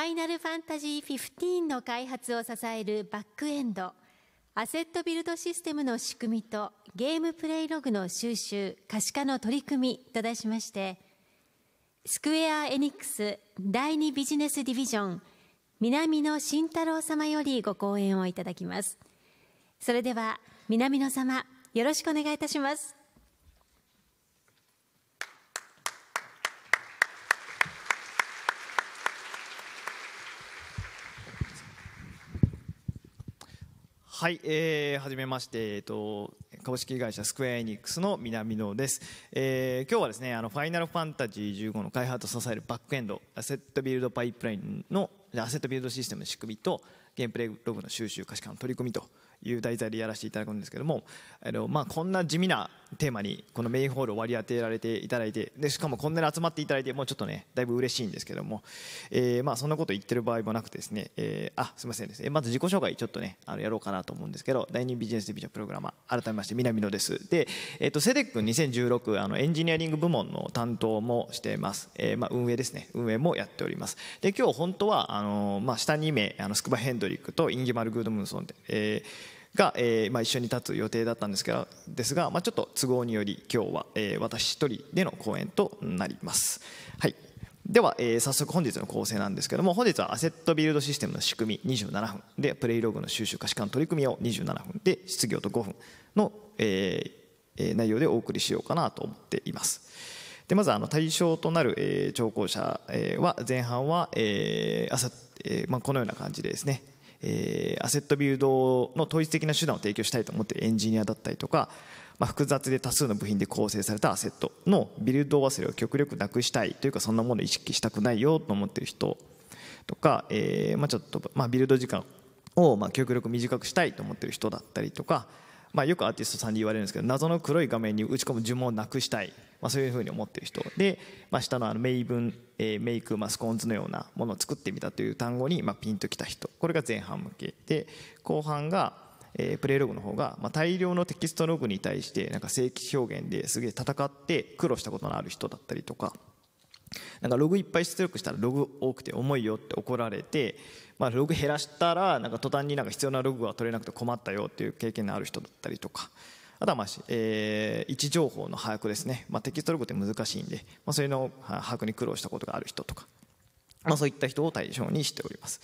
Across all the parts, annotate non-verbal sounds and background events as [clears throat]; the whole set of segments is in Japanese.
ファイナルファンタジー15の開発を支えるバックエンド、アセットビルドシステムの仕組みとゲームプレイログの収集、可視化の取り組みと題しまして、スクエア・エニックス第2ビジネスディビジョン、南野慎太郎様よりご講演をいただきます。それでは、南野様、よろしくお願いいたします。はい、えー、はじめまして、えーと、株式会社スクエアエニックスの南野です。えー、今日はですね、あのファイナルファンタジー15の開発を支えるバックエンド、アセットビルドパイプラインのアセットビルドシステムの仕組みと、ゲームプレイログの収集可視化の取り組みという題材でやらせていただくんですけどもあの、まあ、こんな地味なテーマにこのメインホールを割り当てられていただいてでしかもこんなに集まっていただいてもうちょっとねだいぶ嬉しいんですけども、えー、まあ、そんなこと言ってる場合もなくてですね、えー、あすいませんです、ね、まず自己紹介ちょっとねあのやろうかなと思うんですけど第2ビジネスデビジョンプログラマー改めまして南野ですで、えーと、セデック2016あのエンジニアリング部門の担当もしてます、えー、まあ、運営ですね運営もやっておりますで今日本当はあの、まあ、下2名あのスクバ・ヘンドリックとインギマル・グードムンソンで、えーが、えーまあ、一緒に立つ予定だったんですがですが、まあ、ちょっと都合により今日は、えー、私一人での講演となります。はいでは、えー、早速本日の構成なんですけども本日はアセットビルドシステムの仕組み27分でプレイログの収集可視化の取り組みを27分で失業と5分の、えー、内容でお送りしようかなと思っています。でまずあの対象となる、えー、聴講者、えは前半は、えーあさえーまあ、このような感じでですねえー、アセットビルドの統一的な手段を提供したいと思っているエンジニアだったりとか、まあ、複雑で多数の部品で構成されたアセットのビルド忘れを極力なくしたいというかそんなものを意識したくないよと思ってる人とか、えーまあ、ちょっと、まあ、ビルド時間をまあ極力短くしたいと思ってる人だったりとかまあ、よくアーティストさんに言われるんですけど謎の黒い画面に打ち込む呪文をなくしたい、まあ、そういうふうに思ってる人で、まあ、下のあのメイブン、えー、メイク、まあ、スコーンズのようなものを作ってみたという単語に、まあ、ピンときた人これが前半向けで後半がえー、プレイログの方が、まあ、大量のテキストログに対してなんか正規表現ですげえ戦って苦労したことのある人だったりとかなんかログいっぱい出力したらログ多くて重いよって怒られて、まあ、ログ減らしたらなんか途端になんか必要なログが取れなくて困ったよっていう経験のある人だったりとかあとは、まあえー、位置情報の把握ですね、まあ、テキストログって難しいんで、まあ、それの把握に苦労したことがある人とか、まあ、そういった人を対象にしております、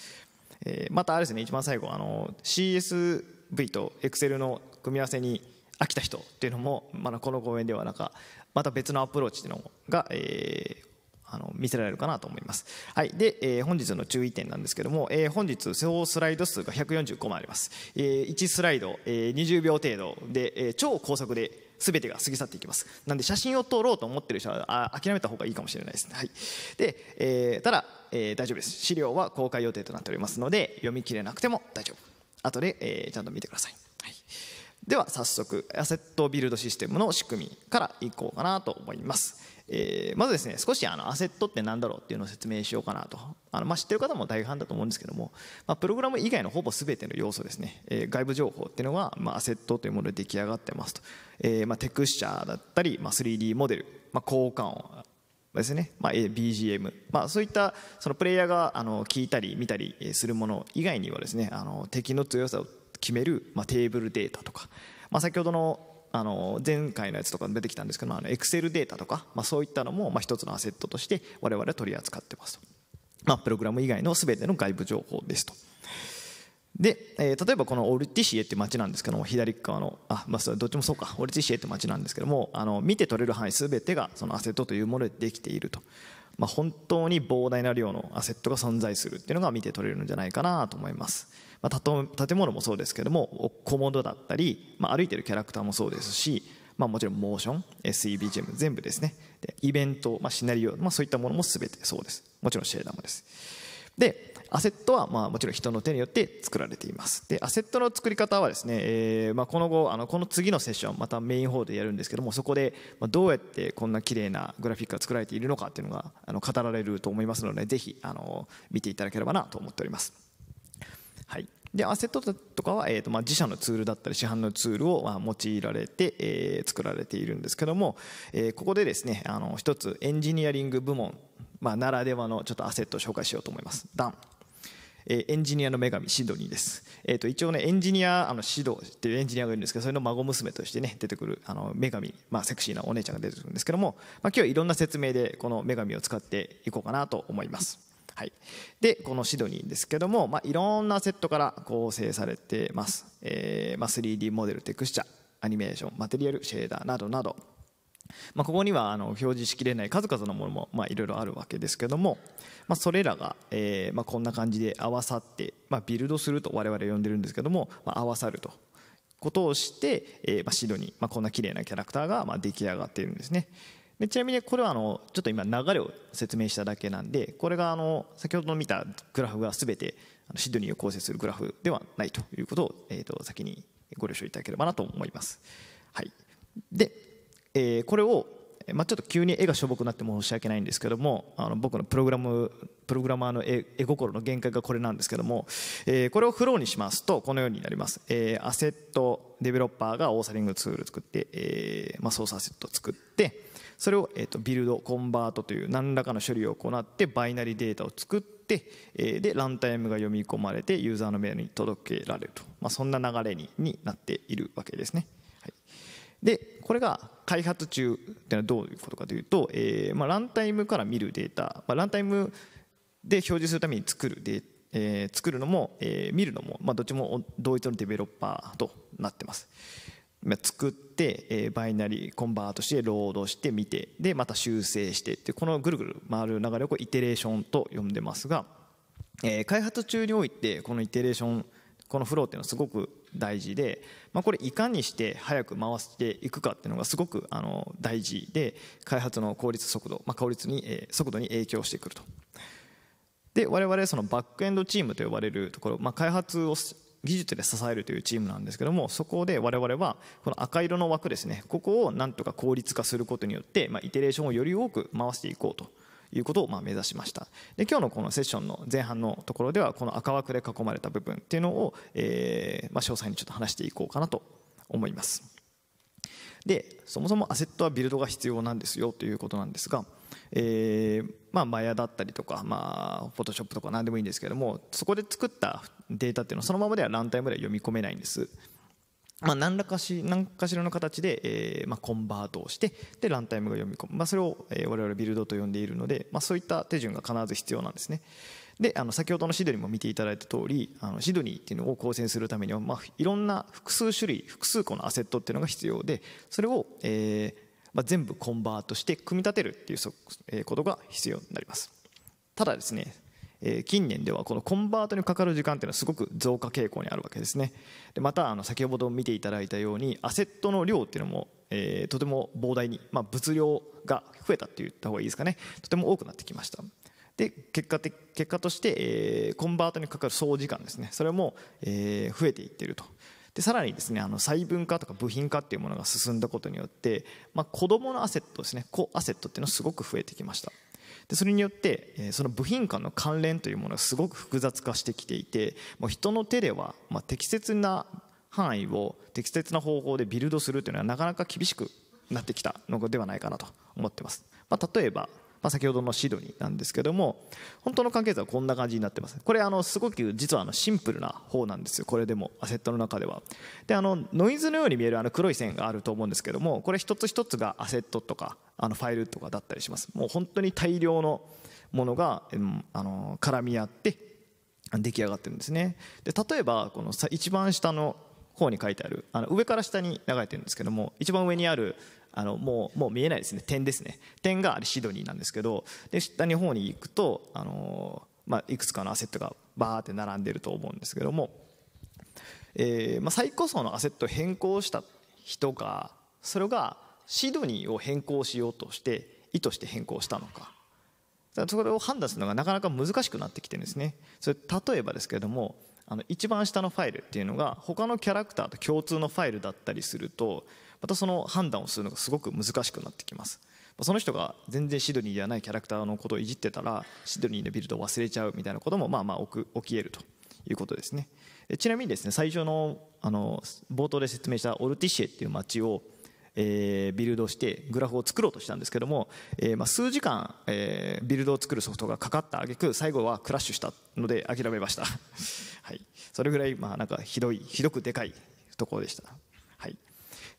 えー、またあれですね一番最後あの CSV と Excel の組み合わせに飽きた人っていうのも、まだこの講演ではなんかまた別のアプローチっていうのが、えー、あの見せられるかなと思います。はい、で、えー、本日の注意点なんですけども、えー、本日総スライド数が145枚あります。えー、1スライド、えー、20秒程度で、えー、超高速で全てが過ぎ去っていきますなんで写真を撮ろうと思ってる人はあ諦めた方がいいかもしれないです、ね。はい、で、えー、ただ、えー、大丈夫です資料は公開予定となっておりますので読み切れなくても大丈夫後で、えー、ちゃんと見てください、はい、では早速アセットビルドシステムの仕組みからいこうかなと思いますえー、まずですね少しあのアセットって何だろうっていうのを説明しようかなとあの、まあ、知ってる方も大半だと思うんですけども、まあ、プログラム以外のほぼ全ての要素ですね、えー、外部情報っていうのは、まあ、アセットというもので出来上がってますと、えーまあ、テクスチャーだったり、まあ、3D モデル、まあ、交換音ですね、まあ、BGM、まあ、そういったそのプレイヤーがあの聞いたり見たりするもの以外にはですねあの敵の強さを決める、まあ、テーブルデータとか、まあ、先ほどのあの前回のやつとか出てきたんですけども、e x c e データとか、まあ、そういったのも、ま一つのアセットとして我々は取り扱ってますと。まあ、プログラム以外の全ての外部情報ですと。で、えー、例えばこのオルティシエって街なんですけども左側のあ、まあ、どっちもそうかオルティシエって街なんですけどもあの見て取れる範囲全てがそのアセットというものでできていると、まあ、本当に膨大な量のアセットが存在するっていうのが見て取れるんじゃないかなと思います。まあ、建物もそうですけども小物だったり、まあ、歩いてるキャラクターもそうですし、まあ、もちろんモーション SEBGM 全部ですねでイベント、まあ、シナリオ、まあ、そういったものも全てそうですもちろんシェーダーもですでアセットはまあもちろん人の手によって作られていますでアセットの作り方はですね、えー、まあこの後あのこの次のセッションまたメインホールでやるんですけどもそこでどうやってこんな綺麗なグラフィックが作られているのかっていうのがあの語られると思いますのでぜひあの見ていただければなと思っておりますはい、でアセットとかは、えーとまあ、自社のツールだったり市販のツールを、まあ、用いられて、えー、作られているんですけども、えー、ここでですねあの一つエンジニアリング部門、まあ、ならではのちょっとアセットを紹介しようと思います。ダンえエンジニアの女神シドニーです、えー、と一応ねエンジニアあのシドっていうエンジニアがいるんですけどそれの孫娘としてね出てくるあの女神、まあ、セクシーなお姉ちゃんが出てくるんですけども、まあ、今日はいろんな説明でこの女神を使っていこうかなと思いますはい、でこのシドニーですけども、まあ、いろんなセットから構成されてます、えーまあ、3D モデルテクスチャアニメーションマテリアルシェーダーなどなど、まあ、ここにはあの表示しきれない数々のものも、まあ、いろいろあるわけですけども、まあ、それらが、えーまあ、こんな感じで合わさって、まあ、ビルドすると我々呼んでるんですけども、まあ、合わさるとことをして、えーまあ、シドニー、まあ、こんな綺麗なキャラクターが、まあ、出来上がっているんですね。でちなみにこれはあのちょっと今流れを説明しただけなんでこれがあの先ほど見たグラフが全てシドニーを構成するグラフではないということを、えー、と先にご了承いただければなと思います。はい、で、えー、これを、まあ、ちょっと急に絵がしょぼくなって申し訳ないんですけどもあの僕のプログラムプログラマーの絵絵心の限界がこれなんですけども、えー、これをフローにしますとこのようになります、えー、アセットデベロッパーがオーサリングツール作って、えーまあ、ソースアセット作ってそれを、えー、とビルドコンバートという何らかの処理を行ってバイナリデータを作って、えでランタイムが読み込まれてユーザーのメールに届けられると、まあ、そんな流れにになっているわけですね。はい、でこれが開発中っていうのはどういうことかというと、えー、まあ、ランタイムから見るデータ、まあ、ランタイムで表示するために作るデータえー、作るのも、えー、見るのも、まあ、どっちも同一のデベロッパーとなってます。作って、えバイナリーコンバートしてロードして見てでまた修正してってこのぐるぐる回る流れをこうイテレーションと呼んでますが、え開発中においてこのイテレーションこのフローっていうのはすごく大事で、まあ、これいかにして早く回していくかっていうのがすごくあの大事で開発の効率速度、まあ、効率に、えー、速度に影響してくると。で我々そのバックエンドチームと呼ばれるところ、まあ、開発を技術で支えるというチームなんですけどもそこで我々はこの赤色の枠ですねここをなんとか効率化することによって、まあ、イテレーションをより多く回していこうということをまあ目指しましたで今日のこのセッションの前半のところではこの赤枠で囲まれた部分っていうのを、えー、まあ詳細にちょっと話していこうかなと思いますでそもそもアセットはビルドが必要なんですよということなんですがえー、まあ、マヤだったりとか、まあ、フォトショップとか何でもいいんですけどもそこで作ったデータっていうのはそのままではランタイムでは読み込めないんです。まあ、何らかし何かしらの形で、えーまあ、コンバートをしてでランタイムが読み込む、まあ、それを、えー、我々ビルドと呼んでいるので、まあ、そういった手順が必ず必要なんですね。であの先ほどのシドニーも見ていただいた通りあのシドニーっていうのを構成するためには、まあ、いろんな複数種類複数個のアセットっていうのが必要でそれを、えー、まあ、全部コンバートして組み立てるっていうことが必要になりますただですね近年ではこのコンバートにかかる時間っていうのはすごく増加傾向にあるわけですねでまたあの先ほど見ていただいたようにアセットの量っていうのもえー、とても膨大に、まあ、物量が増えたって言った方がいいですかねとても多くなってきましたで結果的結果として、えー、コンバートにかかる総時間ですねそれも、えー、増えていってるとでさらにですねあの細分化とか部品化っていうものが進んだことによって、まあ、子どものアセットですね子アセットっていうのはすごく増えてきましたでそれによってその部品間の関連というものがすごく複雑化してきていてもう人の手では、まあ、適切な範囲を適切な方法でビルドするというのはなかなか厳しくなってきたのではないかなと思ってます、まあ、例えばまあ、先ほどのシドニーなんですけども本当の関係図はこんな感じになってますこれあのすごく実はあのシンプルな方なんですよこれでもアセットの中ではであのノイズのように見えるあの黒い線があると思うんですけどもこれ一つ一つがアセットとかあのファイルとかだったりしますもう本当に大量のものが、うん、あの絡み合って出来上がってるんですねで例えばこの一番下の方に書いてあるあの上から下に流れてるんですけども一番上にあるあのもうもう見えないですね点ですね点があれシドニーなんですけどで下の方に行くと、あのまあ、いくつかのアセットがバーって並んでると思うんですけども、えーまあ、最高層のアセットを変更した人がそれがシドニーを変更しようとして意図して変更したのかそれを判断するのがなかなか難しくなってきてるんですねそれ例えばですけれどもあの一番下のファイルっていうのが他のキャラクターと共通のファイルだったりするとまたその判断をするのがすごく難しくなってきますその人が全然シドニーではないキャラクターのことをいじってたらシドニーのビルドを忘れちゃうみたいなこともまあまあ起きえるということですねちなみにですね最初のあの冒頭で説明したオルティシエっていう街をえー、ビルドしてグラフを作ろうとしたんですけども、えーまあ、数時間、えー、ビルドを作るソフトがかかった挙句最後はクラッシュしたので諦めました、はい、それぐらい、まあ、なんかひどいひどくでかいところでした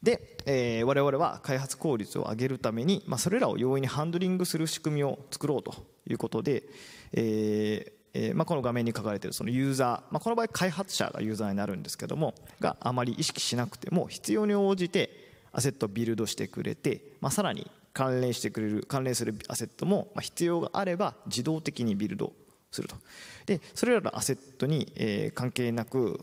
で、えー、我々は開発効率を上げるために、まあ、それらを容易にハンドリングする仕組みを作ろうということで、えーえまあ、この画面に書かれているそのユーザー、まあ、この場合開発者がユーザーになるんですけどもがあまり意識しなくても必要に応じてアセットをビルドしてくれて、まあ、さらに関連してくれる関連するアセットも必要があれば自動的にビルドするとでそれらのアセットに、え関係なく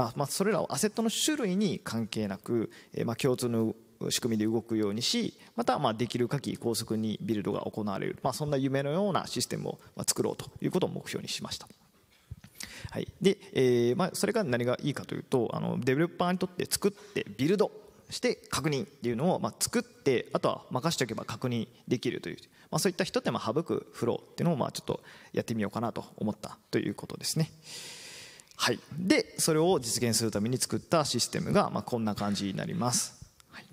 あ、まあ、それらをアセットの種類に関係なく、えまあ、共通の仕組みで動くようにしまたまできる限り高速にビルドが行われる、まあ、そんな夢のようなシステムを作ろうということを目標にしました。はい、で、えー、まあ、それが何がいいかというとあのデベロッパーにとって作ってビルドして確認っていうのを、まあ、作ってあとは任しておけば確認できるという、まあ、そういった一手間省くフローっていうのを、まあ、ちょっとやってみようかなと思ったということですね。はい、でそれを実現するために作ったシステムが、まあ、こんな感じになります、はい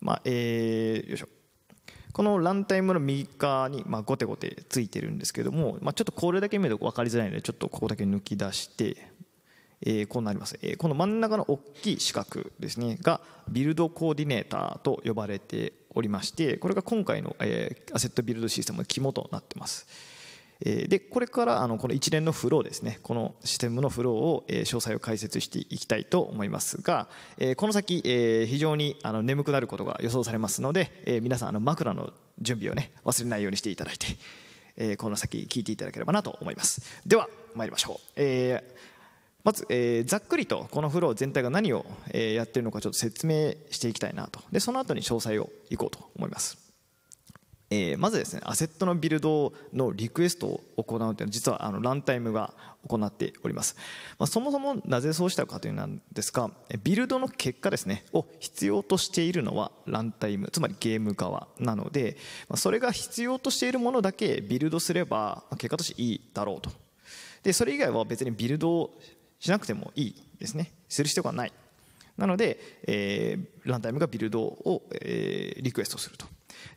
まあえー、よいしょこのランタイムの右側に、まあ、ゴテゴテついてるんですけども、まあ、ちょっとこれだけ見ると分かりづらいのでちょっとここだけ抜き出して、えー、こうなります、えー、この真ん中の大きい四角ですねがビルドコーディネーターと呼ばれておりましてこれが今回の、えー、アセットビルドシステムの肝となってますでこれからあのこの一連のフローですねこのシステムのフローを詳細を解説していきたいと思いますがこの先非常にあの眠くなることが予想されますので皆さんあの枕の準備をね忘れないようにしていただいてこの先聞いていただければなと思いますでは参りましょう、えまず、えざっくりとこのフロー全体が何を、えやってるのかちょっと説明していきたいなとでその後に詳細をいこうと思いますえー、まずですねアセットのビルドのリクエストを行うというのは実はあのランタイムが行っております、まあ、そもそもなぜそうしたかというのなんですがビルドの結果ですねを必要としているのはランタイムつまりゲーム側なので、まあ、それが必要としているものだけビルドすれば結果としていいだろうとでそれ以外は別にビルドをしなくてもいいですねする必要がないなので、えー、ランタイムがビルドを、えー、リクエストすると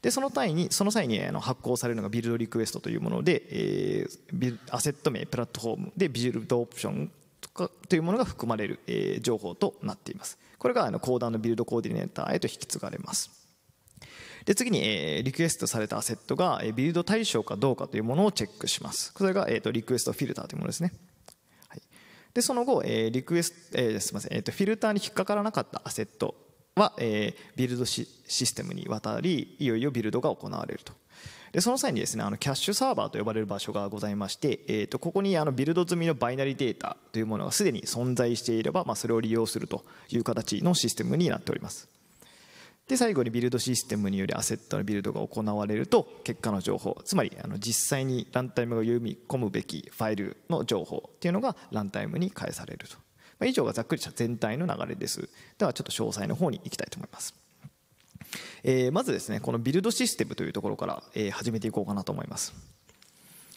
でその際にその際にあの発行されるのがビルドリクエストというもので、えー、アセット名プラットフォームでビルドオプションとかというものが含まれる、えー、情報となっていますこれがあのコーダーのビルドコーディネーターへと引き継がれますで次に、えー、リクエストされたアセットが、えー、ビルド対象かどうかというものをチェックしますそれが、えーと、リクエストフィルターというものですねでその後、えリクエスえすみませんえとフィルターに引っかからなかったアセットは、えー、ビルドシステムに渡りいよいよビルドが行われるとでその際にですねあのキャッシュサーバーと呼ばれる場所がございまして、えー、とここにあのビルド済みのバイナリデータというものがすでに存在していれば、まあ、それを利用するという形のシステムになっておりますで最後にビルドシステムによりアセットのビルドが行われると結果の情報つまりあの実際にランタイムが読み込むべきファイルの情報っていうのがランタイムに返されるとまあ、以上がざっくりした全体の流れです。ではちょっと詳細の方に行きたいと思います。えー、まずですね、このビルドシステムというところから、えー、始めていこうかなと思います。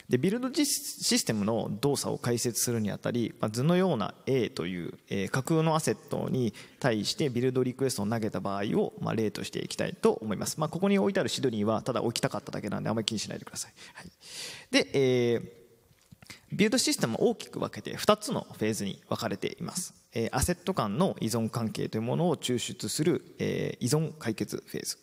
でビルドシステムの動作を解説するにあたり、まあ、図のような A という、えー、架空のアセットに対してビルドリクエストを投げた場合を、まあ、例としていきたいと思います、まあ、ここに置いてあるシドニーはただ置きたかっただけなんであまり気にしないでください、はい、で、えービルドシステムを大きく分けて2つのフェーズに分かれています、えー、アセット間の依存関係というものを抽出する、えー、依存解決フェーズ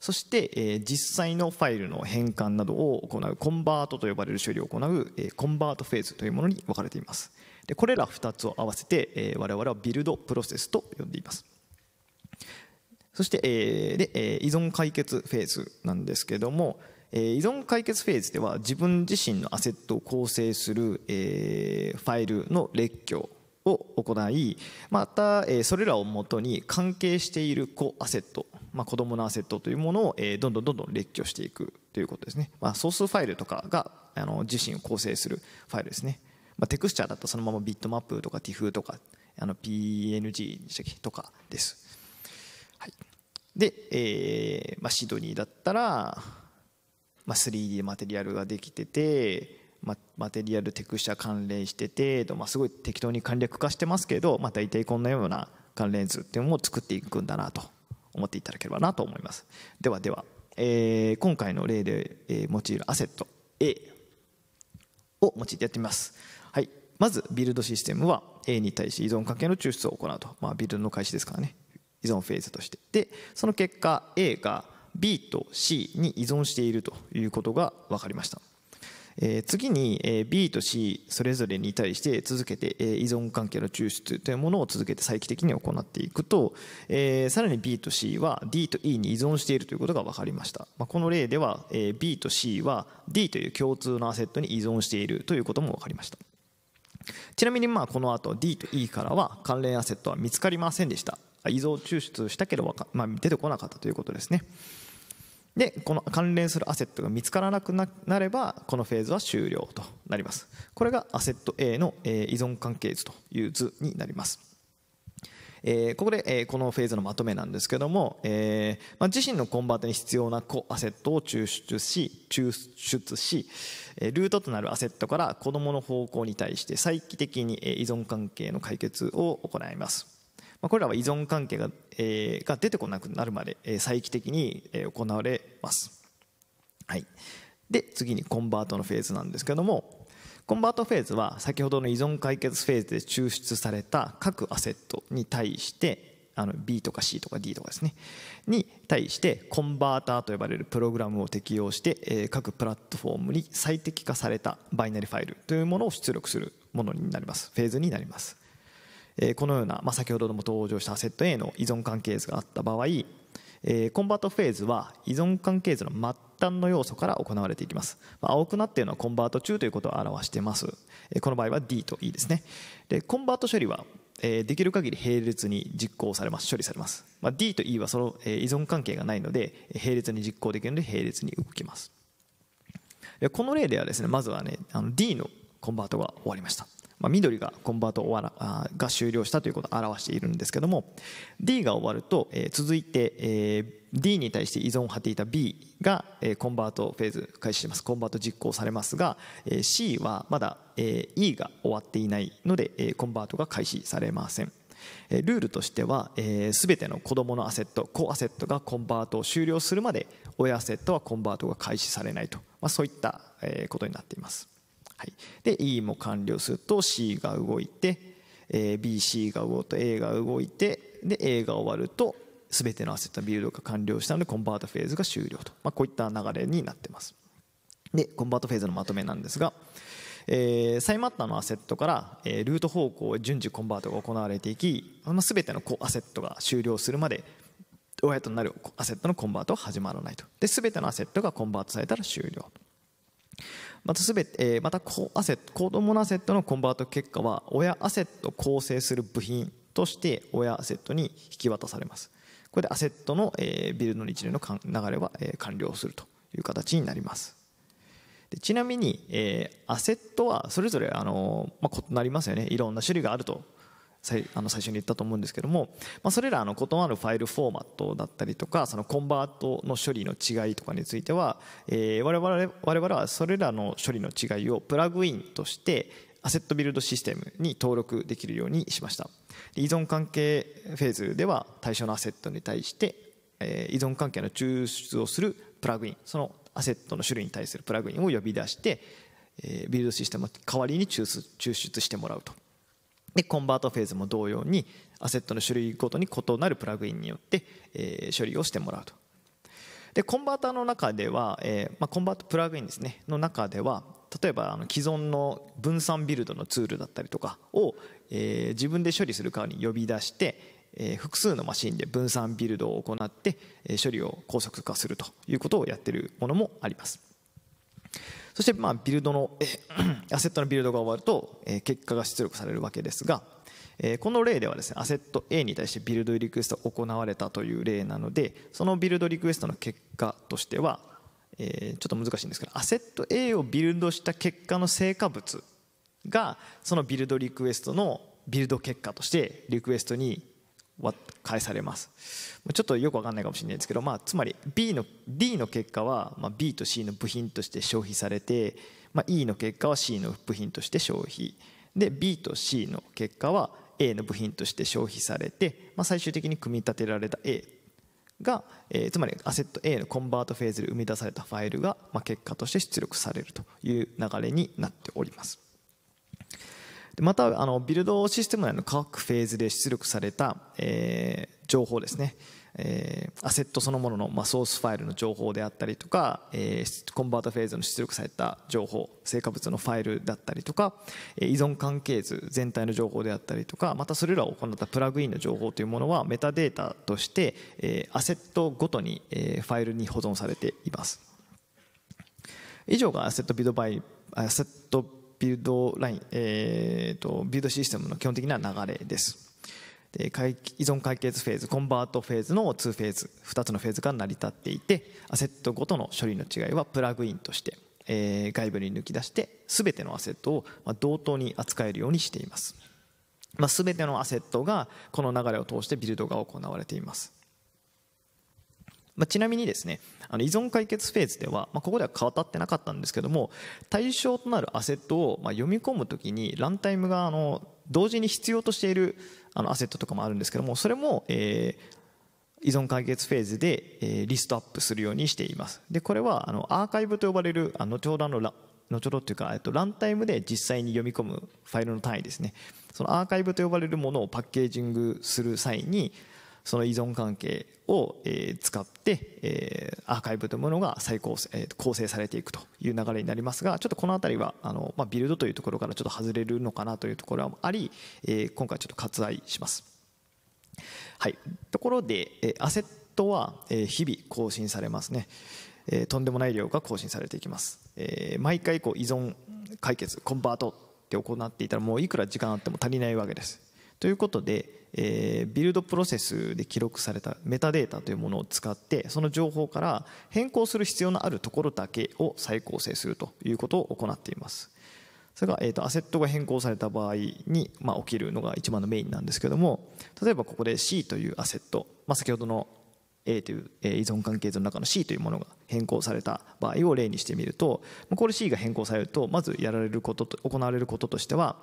そして、えー、実際のファイルの変換などを行うコンバートと呼ばれる処理を行う、えー、コンバートフェーズというものに分かれていますでこれら2つを合わせて、えー、我々はビルドプロセスと呼んでいますそして、えー、で、えー、依存解決フェーズなんですけども、え依存解決フェーズでは自分自身のアセットを構成する、えファイルの列挙を行いまた、えそれらをもとに関係している子アセット、まあ、子どものアセットというものを、えどんどんどんどん列挙していくということですね、まあ、ソースファイルとかがあの自身を構成するファイルですね、まあ、テクスチャーだとそのままビットマップとか TIFF とかあの PNG とかです、はい、で、えーまあ、シドニーだったらまあ、3D マテリアルができてて、まあ、マテリアルテクスチャ関連してて、まあ、すごい適当に簡略化してますけど、まあ、大体こんなような関連図っていうのを作っていくんだなと思っていただければなと思いますではでは、えー、今回の例で、え用いるアセット A を用いてやってみます、はい、まずビルドシステムは A に対し依存関係の抽出を行うと、まあ、ビルドの開始ですからね依存フェーズとしてでその結果 A が B と C に依存しているということが分かりました。えー、次に、え B と C それぞれに対して続けて、え依存関係の抽出というものを続けて再帰的に行っていくと、えー、さらに B と C は D と E に依存しているということが分かりました、まあ、この例では、え B と C は D という共通のアセットに依存しているということも分かりましたちなみにまあこの後 D と E からは関連アセットは見つかりませんでした依存抽出したけど、まあ、出てこなかったということですねでこの関連するアセットが見つからなくなればこのフェーズは終了となりますこれがアセット A の依存関係図という図になりますえここで、えこのフェーズのまとめなんですけども、えま自身のコンバートに必要な子アセットを抽出し抽出し、えルートとなるアセットから子どもの方向に対して再帰的に依存関係の解決を行いますまあ、これらは依存関係が,、えー、が出てこなくなるまで、えー、再帰的に、え行われます。はい、で次にコンバートのフェーズなんですけどもコンバートフェーズは先ほどの依存解決フェーズで抽出された各アセットに対してあの B とか C とか D とかですねに対してコンバーターと呼ばれるプログラムを適用して、え各プラットフォームに最適化されたバイナリファイルというものを出力するものになりますフェーズになりますえこのような、まあ、先ほども登場したアセット A の依存関係図があった場合、えコンバートフェーズは依存関係図の末端の要素から行われていきます、まあ、青くなっているのはコンバート中ということを表しています、えこの場合は D と E ですねでコンバート処理はえできる限り並列に実行されます処理されます、まあ、D と E はその、え依存関係がないので並列に実行できるので並列に動きますこの例ではですねまずはねあの D のコンバートが終わりましたまあ、緑がコンバート終わらあが終了したということを表しているんですけども D が終わると、えー、続いて、えー、D に対して依存を張っていた B が、えー、コンバートフェーズ開始しますコンバート実行されますが、えー、C はまだ、えー、E が終わっていないので、えー、コンバートが開始されません。ルールとしては、えー、全ての子どものアセット子アセットがコンバートを終了するまで親アセットはコンバートが開始されないと、まあ、そういったえことになっています。はい、で E も完了すると C が動いて、え BC が動くと A が動いてで A が終わると全てのアセットビルドが完了したのでコンバートフェーズが終了と、まあ、こういった流れになってますでコンバートフェーズのまとめなんですが、えー、サイマッターのアセットから、えー、ルート方向へ順次コンバートが行われていき、まあ、全てのアセットが終了するまで親となるアセットのコンバートは始まらないとで全てのアセットがコンバートされたら終了またすべて、えー、また子アセット子供のアセットのコンバート結果は親アセットを構成する部品として親アセットに引き渡されますこれでアセットの、えー、ビルドの一連の流れは、えー、完了するという形になりますでちなみに、えー、アセットはそれぞれ、あのまあ、異なりますよねいろんな種類があると最あの最初に言ったと思うんですけども、まあ、それらの異なるファイルフォーマットだったりとかそのコンバートの処理の違いとかについては、えー、我々我々はそれらの処理の違いをプラグインとしてアセットビルドシステムに登録できるようにしました依存関係フェーズでは対象のアセットに対して、えー、依存関係の抽出をするプラグインそのアセットの種類に対するプラグインを呼び出して、えー、ビルドシステムの代わりに抽出してもらうとでコンバートフェーズも同様にアセットの種類ごとに異なるプラグインによって、えー、処理をしてもらうとでコンバーターの中では、えーまあ、コンバートプラグインですねの中では例えばあの既存の分散ビルドのツールだったりとかを、えー、自分で処理する代わりに呼び出して、えー、複数のマシンで分散ビルドを行って、えー、処理を高速化するということをやっているものもありますそしてまあビルドの、え [clears throat] アセットのビルドが終わると、えー、結果が出力されるわけですが、えー、この例ではですねアセット A に対してビルドリクエストが行われたという例なのでそのビルドリクエストの結果としては、えー、ちょっと難しいんですけどアセット A をビルドした結果の成果物がそのビルドリクエストのビルド結果としてリクエストに返されますちょっとよくわかんないかもしれないですけど、まあ、つまり B の D の結果は、ま B と C の部品として消費されて、まあ、E の結果は C の部品として消費で B と C の結果は A の部品として消費されて、まあ、最終的に組み立てられた A が、えー、つまりアセット A のコンバートフェーズで生み出されたファイルが、まあ、結果として出力されるという流れになっております。でまたあのビルドシステム内の各フェーズで出力された、えー、情報ですね、えー、アセットそのものの、まあ、ソースファイルの情報であったりとか、えー、コンバートフェーズの出力された情報成果物のファイルだったりとか、えー、依存関係図全体の情報であったりとかまたそれらを行ったプラグインの情報というものはメタデータとして、えー、アセットごとに、えー、ファイルに保存されています以上がアセットビルドバイアセットビルドライン、えーと、ビルドシステムの基本的な流れですで依存解決フェーズコンバートフェーズの2フェーズ2つのフェーズが成り立っていてアセットごとの処理の違いはプラグインとして、えー、外部に抜き出して全てのアセットを、ま同等に扱えるようにしています、まあ、全てのアセットがこの流れを通してビルドが行われていますまあ、ちなみにですねあの依存解決フェーズでは、まあ、ここでは語ってなかったんですけども対象となるアセットをまあ読み込むときにランタイムがあの同時に必要としているあのアセットとかもあるんですけどもそれも、えー、依存解決フェーズで、えー、リストアップするようにしていますでこれはあのアーカイブと呼ばれるあの後ほどのラ後ほどというか、えっと、ランタイムで実際に読み込むファイルの単位ですねそのアーカイブと呼ばれるものをパッケージングする際にその依存関係を、使って、アーカイブというものが再構成,、構成されていくという流れになりますがちょっとこの辺りはあの、まあ、ビルドというところからちょっと外れるのかなというところはあり、え今回ちょっと割愛します。はい、ところで、えアセットは、え日々更新されますね、えとんでもない量が更新されていきます、え毎回こう依存解決コンバートって行っていたらもういくら時間あっても足りないわけですということでえー、ビルドプロセスで記録されたメタデータというものを使ってその情報から変更する必要のあるところだけを再構成するということを行っていますそれが、えーと、アセットが変更された場合に、まあ、起きるのが一番のメインなんですけども例えばここで C というアセット、まあ、先ほどの A という、依存関係図の中の C というものが変更された場合を例にしてみるとこれ C が変更されるとまずやられることと行われることとしては、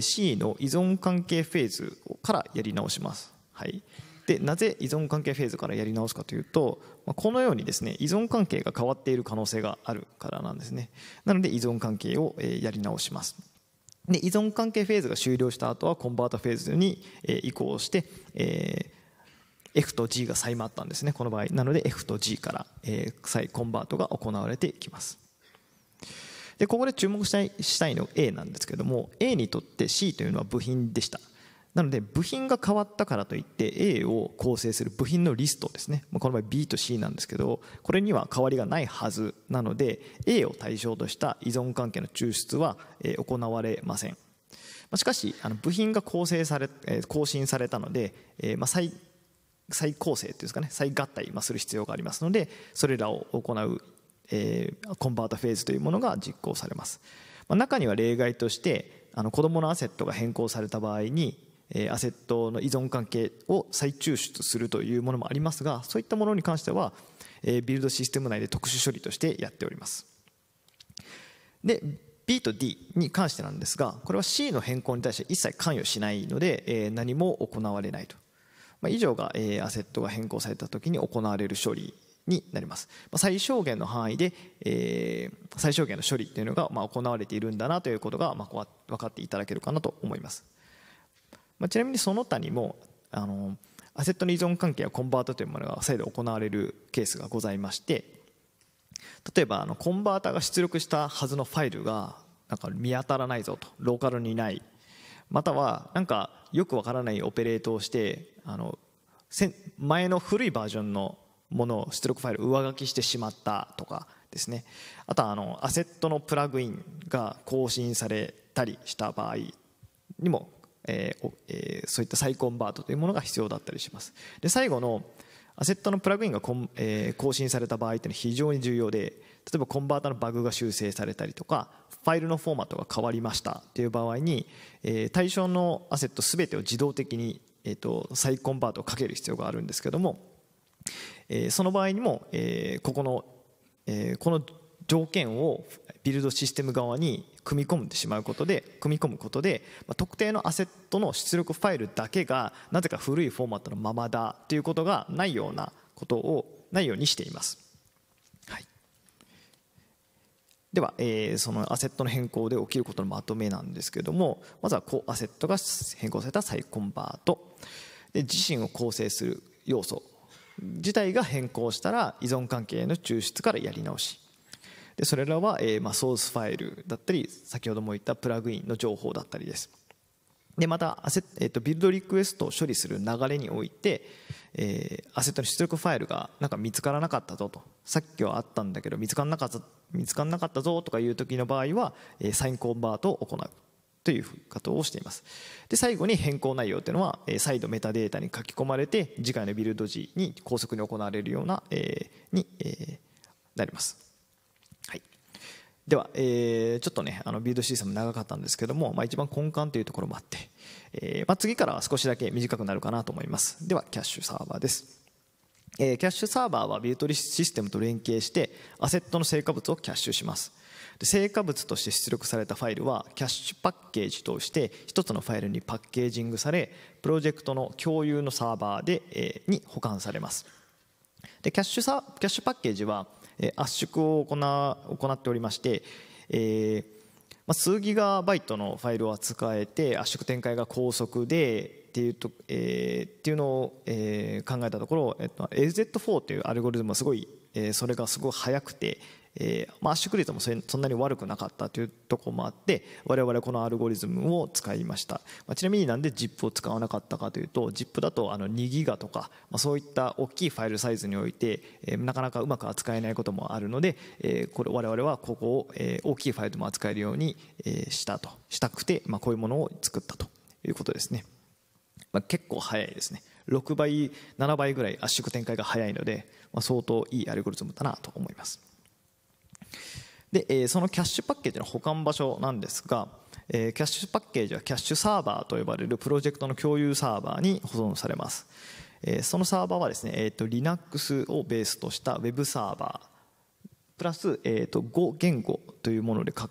C の依存関係フェーズからやり直します。はい、でなぜ依存関係フェーズからやり直すかというと、このようにですね依存関係が変わっている可能性があるからなんですねなので依存関係を、やり直しますで依存関係フェーズが終了した後はコンバートフェーズに、移行して、えー F と G が差今ったんですねこの場合なので F と G から、えー、再コンバートが行われていきますでここで注目したいしたいの A なんですけども A にとって C というのは部品でしたなので部品が変わったからといって A を構成する部品のリストですねこの場合 B と C なんですけどこれには変わりがないはずなので A を対象とした依存関係の抽出は行われませんしかし部品が構成され更新されたので再再構成というんですかね再合体する必要がありますのでそれらを行う、えー、コンバートフェーズというものが実行されます、まあ、中には例外としてあの子どものアセットが変更された場合にアセットの依存関係を再抽出するというものもありますがそういったものに関してはビルドシステム内で特殊処理としてやっておりますで B と D に関してなんですがこれは C の変更に対して一切関与しないので何も行われないとまあ、以上が、えー、アセットが変更された時に行われる処理になります、まあ、最小限の範囲で、えー、最小限の処理っていうのが、まあ、行われているんだなということが、まあ、分かっていただけるかなと思います、まあ、ちなみにその他にもあのアセットの依存関係やコンバートというものが再度行われるケースがございまして例えばあのコンバータが出力したはずのファイルがなんか見当たらないぞとローカルにないまたはなんかよくわからないオペレートをしてあの前の古いバージョンのものを出力ファイル上書きしてしまったとかですねあとはあのアセットのプラグインが更新されたりした場合にも、えーえー、そういった再コンバートというものが必要だったりしますで最後のアセットのプラグインがこん、えー、更新された場合というのは非常に重要で例えばコンバータのバグが修正されたりとかファイルのフォーマットが変わりましたという場合に、えー、対象のアセット全てを自動的に、えーと、と再コンバートをかける必要があるんですけども、えー、その場合にも、えー、ここの、えー、この条件をビルドシステム側に組み込んでしまうことで組み込むことで、まあ、特定のアセットの出力ファイルだけがなぜか古いフォーマットのままだということがないようなことをないようにしています。では、えー、そのアセットの変更で起きることのまとめなんですけどもまずはコアセットが変更された再コンバートで自身を構成する要素自体が変更したら依存関係の抽出からやり直しでそれらは、えーまあ、ソースファイルだったり先ほども言ったプラグインの情報だったりですでまたアセ、えー、とビルドリクエストを処理する流れにおいて、えー、アセットの出力ファイルがなんか見つからなかったぞとさっきはあったんだけど見つからなかった見つからなかったぞとかいう時の場合は、えサインコンバートを行うという方とをしていますで最後に変更内容というのは、え再度メタデータに書き込まれて次回のビルド時に高速に行われるような、えに、えー、なりますでは、えー、ちょっとねあのビルドシステム長かったんですけども、まあ、一番根幹というところもあって、えー、まあ、次からは少しだけ短くなるかなと思いますではキャッシュサーバーです、えー、キャッシュサーバーはビルドシステムと連携してアセットの成果物をキャッシュしますで成果物として出力されたファイルはキャッシュパッケージとして1つのファイルにパッケージングされプロジェクトの共有のサーバーで、えに保管されますでキャッシュサキャッシュパッケージは圧縮を行っておりまして、えま数ギガバイトのファイルを扱えて圧縮展開が高速でっていうと、えっていうのを、え考えたところ、えっと、AZ4 というアルゴリズムはすごい、えそれがすごい速くてえーまあ、圧縮率もそんなに悪くなかったというところもあって我々このアルゴリズムを使いました、まあ、ちなみになんで ZIP を使わなかったかというと ZIP だとあの2ギガとか、まあ、そういった大きいファイルサイズにおいて、えー、なかなかうまく扱えないこともあるので、えー、これ我々はここを、えー、大きいファイルも扱えるように、えー、したとしたくて、まあ、こういうものを作ったということですね、まあ、結構早いですね6倍7倍ぐらい圧縮展開が早いので、まあ、相当いいアルゴリズムだなと思いますで、えー、そのキャッシュパッケージの保管場所なんですが、えー、キャッシュパッケージはキャッシュサーバーと呼ばれるプロジェクトの共有サーバーに保存されます、えー、そのサーバーはですね、えーと、Linux をベースとした Web サーバープラス、えーと、と5言語というものでか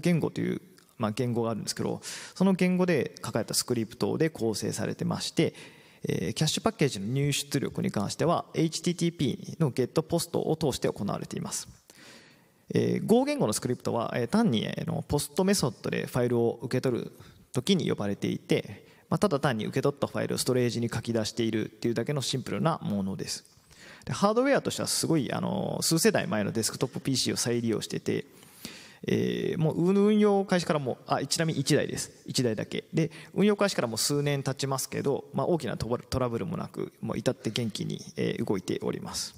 言語というまあ、言語があるんですけどその言語で書かれたスクリプトで構成されてまして、えー、キャッシュパッケージの入出力に関しては HTTP の GETPOST を通して行われていますえ Go 言語のスクリプトは、え単に、えのポストメソッドでファイルを受け取る時に呼ばれていて、まあ、ただ単に受け取ったファイルをストレージに書き出しているっていうだけのシンプルなものですでハードウェアとしてはすごいあの数世代前のデスクトップ PC を再利用しててえー、もう運用開始からもあちなみに1台です1台だけで運用開始からも数年経ちますけど、まあ、大きなトラブルもなくもう至って元気に動いております、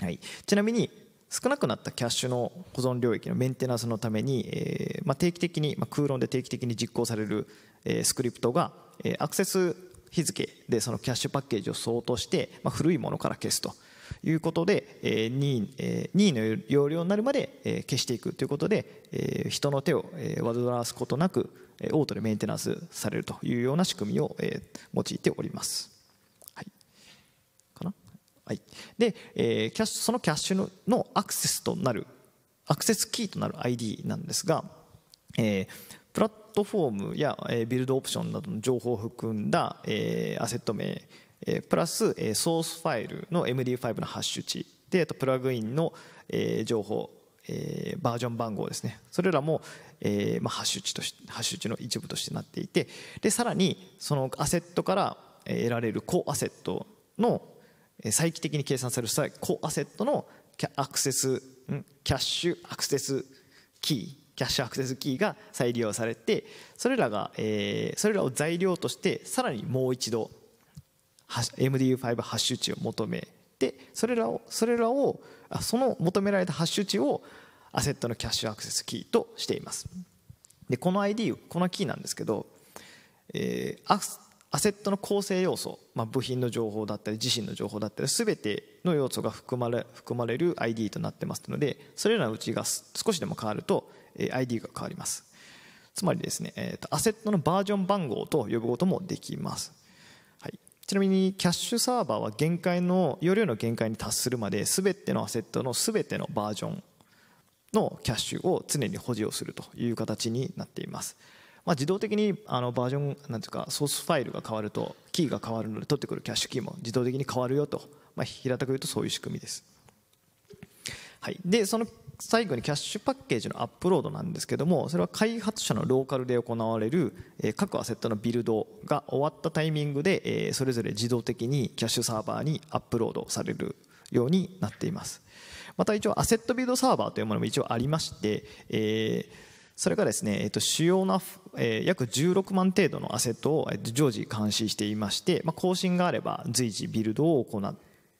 はい、ちなみに少なくなったキャッシュの保存領域のメンテナンスのために、えーまあ、定期的に、まあ、空論で定期的に実行される、えー、スクリプトが、えー、アクセス日付でそのキャッシュパッケージを相当して、まあ、古いものから消すということで、えー、任意、えー、任意の容量になるまで、えー、消していくということで、えー、人の手を、えー、煩わすことなくオートでメンテナンスされるというような仕組みを、えー、用いております。はい、で、えー、キャッシュそのキャッシュのアクセスとなるアクセスキーとなる ID なんですが、えー、プラットフォームや、えー、ビルドオプションなどの情報を含んだ、えー、アセット名、えー、プラス、えー、ソースファイルの MD5 のハッシュ値であとプラグインの、えー、情報、えー、バージョン番号ですねそれらも、えーまあ、ハッシュ値としハッシュ値の一部としてなっていてでさらにそのアセットから得られるコアセットの再帰的に計算される際、コアセットのアクセス、キャッシュアクセスキー、キャッシュアクセスキーが再利用されて、それらが、えー、それらを材料として、さらにもう一度、MDU5 ハッシュ値を求めて、それらを、それらを、その求められたハッシュ値をアセットのキャッシュアクセスキーとしています。で、この ID、このキーなんですけど、えー、アセットの構成要素、まあ、部品の情報だったり自身の情報だったり全ての要素が含まれ含まれる ID となってますのでそれらのうちが少しでも変わると ID が変わりますつまりですね、えー、とアセットのバージョン番号と呼ぶこともできます、はい、ちなみにキャッシュサーバーは限界の容量の限界に達するまで全てのアセットの全てのバージョンのキャッシュを常に保持をするという形になっていますまあ、自動的にあのバージョンなんていうかソースファイルが変わるとキーが変わるので取ってくるキャッシュキーも自動的に変わるよと、まあ、平たく言うとそういう仕組みです、はい、でその最後にキャッシュパッケージのアップロードなんですけどもそれは開発者のローカルで行われる各アセットのビルドが終わったタイミングでそれぞれ自動的にキャッシュサーバーにアップロードされるようになっていますまた一応アセットビルドサーバーというものも一応ありまして、えー、それがですね、えー、と主要な、えー、約16万程度のアセットを常時監視していまして、まあ、更新があれば随時ビルドを行っ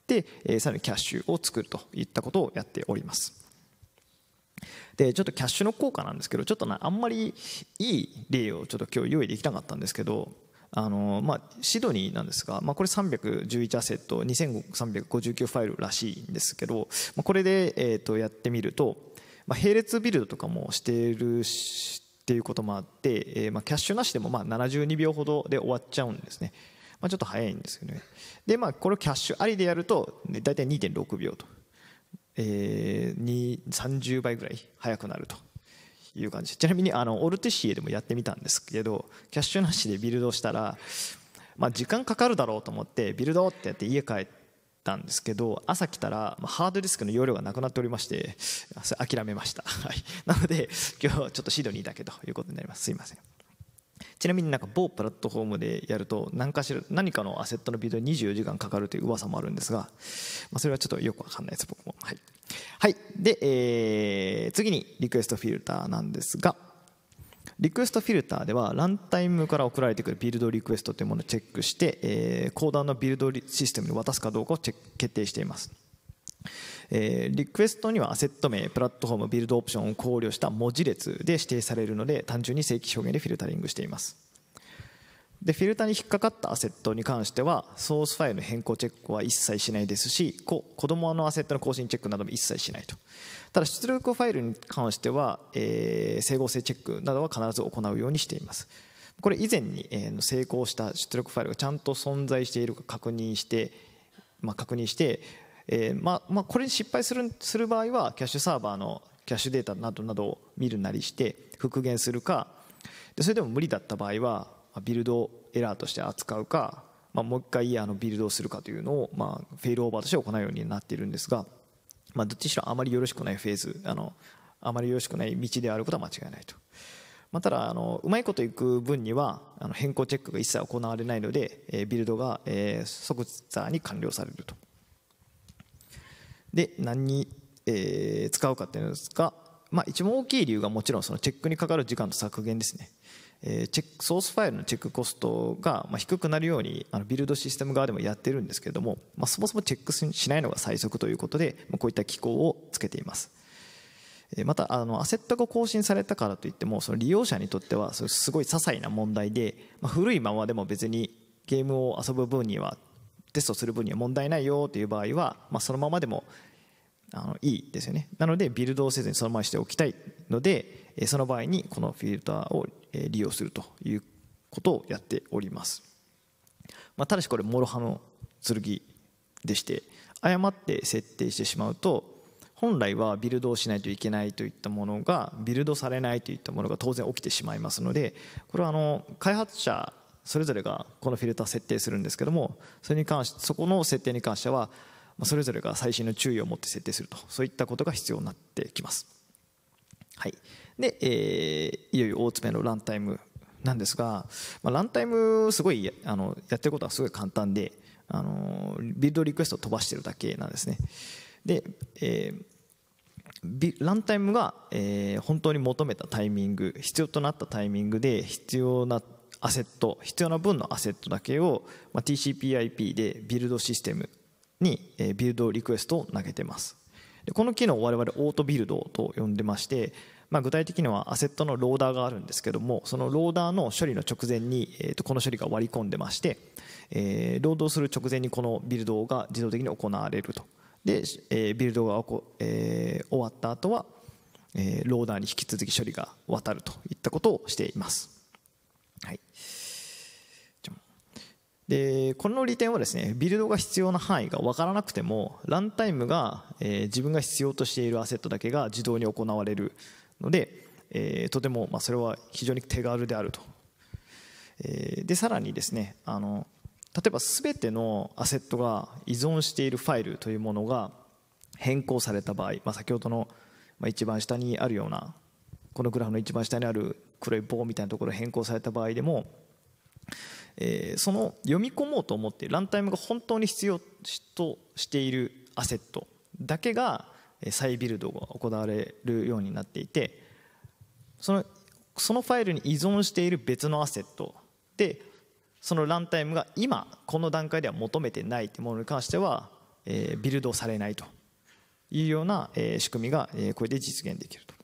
て、えー、さらにキャッシュを作るといったことをやっております。でちょっとキャッシュの効果なんですけどちょっとあんまりいい例をちょっと今日用意できなかったんですけどあのまあ、シドニーなんですが、まあ、これ311アセット2359ファイルらしいんですけど、まあ、これで、えー、とやってみるとまあ、並列ビルドとかもしているしっていうこともあって、えー、まあキャッシュなしでもまあ72秒ほどで終わっちゃうんですね、まあ、ちょっと早いんですよねでまあこれをキャッシュありでやると大体2.6秒と、えー、30倍ぐらい速くなるという感じちなみにあのオルテシエでもやってみたんですけどキャッシュなしでビルドしたら、まあ、時間かかるだろうと思ってビルドってやって家帰ってたんですけど朝来たらハードディスクの容量がなくなっておりまして諦めました、[laughs] はい、なので今日はちょっとシドニーだけということになりますすいませんちなみになんか某プラットフォームでやると何かしら何かのアセットのビデオに24時間かかるという噂もあるんですが、まあ、それはちょっとよくわかんないです僕もはい、はい、で、えー、次にリクエストフィルターなんですがリクエストフィルターではランタイムから送られてくるビルドリクエストというものをチェックして、えー、コーダーのビルドシステムに渡すかどうかを決定しています。えー、リクエストにはアセット名プラットフォームビルドオプションを考慮した文字列で指定されるので単純に正規表現でフィルタリングしています。でフィルターに引っかかったアセットに関してはソースファイルの変更チェックは一切しないですし子供のアセットの更新チェックなども一切しないとただ出力ファイルに関しては、えー、整合性チェックなどは必ず行うようにしていますこれ以前に、え成功した出力ファイルがちゃんと存在しているか確認して、まあ、確認して、えー、まあまあ、これに失敗するする場合はキャッシュサーバーのキャッシュデータなどなどを見るなりして復元するかでそれでも無理だった場合はビルドエラーとして扱うか、まあ、もう一回あのビルドをするかというのを、まあ、フェイルオーバーとして行うようになっているんですが、まあ、どっちにしろあまりよろしくないフェーズあのあまりよろしくない道であることは間違いないと。まあ、ただあのうまいこといく分にはあの変更チェックが一切行われないので、えー、ビルドが、えー、即座に完了されるとで何に、えー、使うかっていうんですが、まあ、一番大きい理由がもちろんそのチェックにかかる時間と削減ですねえチェックソースファイルのチェックコストが低くなるようにあのビルドシステム側でもやってるんですけれども、まあ、そもそもチェックしないのが最速ということでこういった機構をつけていますまたあのアセットが更新されたからといってもその利用者にとってはすごい些細な問題で、まあ、古いままでも別にゲームを遊ぶ分にはテストする分には問題ないよという場合は、まあ、そのままでもあのいいですよねなのでビルドをせずにそのまましておきたいので、その場合にこのフィルターを利用するということをやっております、まあ、ただしこれもろ刃の剣でして誤って設定してしまうと本来はビルドをしないといけないといったものがビルドされないといったものが当然起きてしまいますのでこれはあの開発者それぞれがこのフィルター設定するんですけどもそれに関してそこの設定に関してはそれぞれが最新の注意を持って設定するとそういったことが必要になってきます。はいで、えー、いよいよ大詰めのランタイムなんですが、まあ、ランタイムすごいあのやってることはすごい簡単であのビルドリクエストを飛ばしてるだけなんですねで、えー、ランタイムが、えー、本当に求めたタイミング必要となったタイミングで必要なアセット必要な分のアセットだけを、まあ、TCPIP でビルドシステムに、えー、ビルドリクエストを投げてますでこの機能を我々オートビルドと呼んでましてまあ、具体的にはアセットのローダーがあるんですけどもそのローダーの処理の直前に、えー、とこの処理が割り込んでまして、えー、ロする直前にこのビルドが自動的に行われるとで、えー、ビルドがこ、えー、終わった後は、えー、ローダーに引き続き処理が渡るといったことをしています、はい、でこの利点はですねビルドが必要な範囲が分からなくてもランタイムが、えー、自分が必要としているアセットだけが自動に行われるので、えー、とても、まあ、それは非常に手軽であると。えー、でさらにですねあの例えば全てのアセットが依存しているファイルというものが変更された場合、まあ、先ほどの一番下にあるようなこのグラフの一番下にある黒い棒みたいなところ変更された場合でも、えー、その読み込もうと思ってランタイムが本当に必要としているアセットだけが再ビルドが行われるようになっていてそのそのファイルに依存している別のアセットでそのランタイムが今この段階では求めてないというものに関しては、えビルドされないというような、え仕組みが、えこれで実現できると、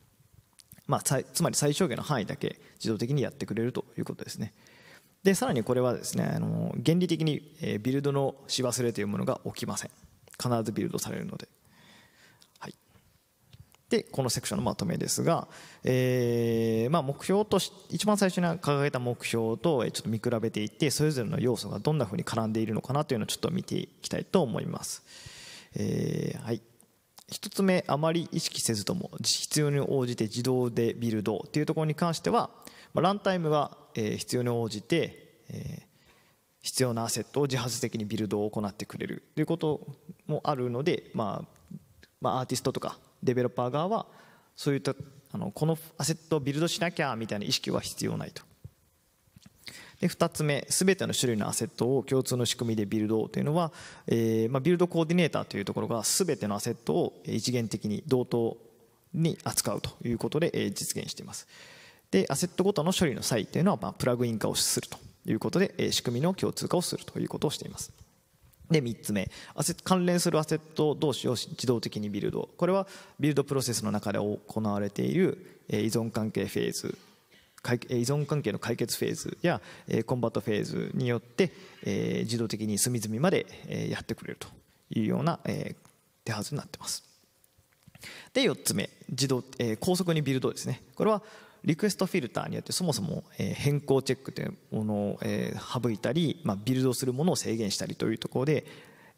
まあ、つまり最小限の範囲だけ自動的にやってくれるということですねでさらにこれはですねあの原理的に、えビルドのし忘れというものが起きません必ずビルドされるのでで、このセクションのまとめですが、えー、まあ目標とし、一番最初に掲げた目標とちょっと見比べていって、それぞれの要素がどんなふうに絡んでいるのかなというのをちょっと見ていきたいと思います。えー、はい。一つ目、あまり意識せずとも、必要に応じて自動でビルドというところに関しては、まあ、ランタイムが必要に応じて、えー、必要なアセットを自発的にビルドを行ってくれるということもあるので、まあ、まあ、アーティストとかデベロッパー側はそういったあのこのアセットをビルドしなきゃみたいな意識は必要ないとで2つ目すべての種類のアセットを共通の仕組みでビルドというのは、えーまあ、ビルドコーディネーターというところがすべてのアセットを一元的に同等に扱うということで、えー、実現していますでアセットごとの処理の際というのは、まあ、プラグイン化をするということで、えー、仕組みの共通化をするということをしていますで3つ目関連するアセット同士を自動的にビルドこれはビルドプロセスの中で行われている依存関係フェーズ依存関係の解決フェーズやコンバットフェーズによって自動的に隅々までやってくれるというような手はずになってますで4つ目自動、え高速にビルドですねこれはリクエストフィルターによってそもそも変更チェックというものを省いたり、まあ、ビルドするものを制限したりというところで、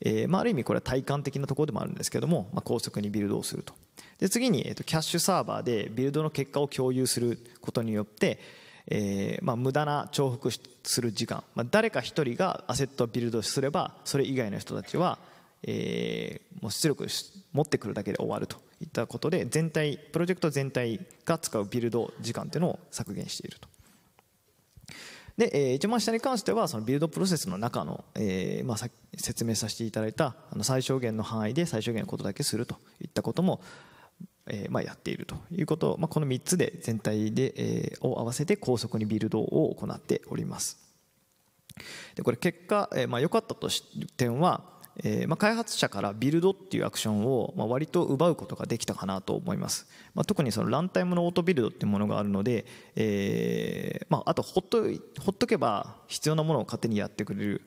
えまあ、ある意味これは体感的なところでもあるんですけども、まあ、高速にビルドをするとで次に、えとキャッシュサーバーでビルドの結果を共有することによって、えーまあ、無駄な重複する時間、まあ、誰か1人がアセットをビルドすればそれ以外の人たちは、えー、もう出力持ってくるだけで終わるといったことで全体プロジェクト全体が使うビルド時間というのを削減していると。で、え一番下に関してはそのビルドプロセスの中の、えーまあ、説明させていただいたあの最小限の範囲で最小限のことだけするといったことも、えーまあ、やっているということを、まあ、この3つで全体で、えー、を合わせて高速にビルドを行っております。でこれ結果、えーまあ、良かったとし点はえー、まあ、開発者からビルドっていうアクションを、まあ、割と奪うことができたかなと思います、まあ、特にそのランタイムのオートビルドっていうものがあるので、えー、まあ、とほっとほっとけば必要なものを勝手にやってくれる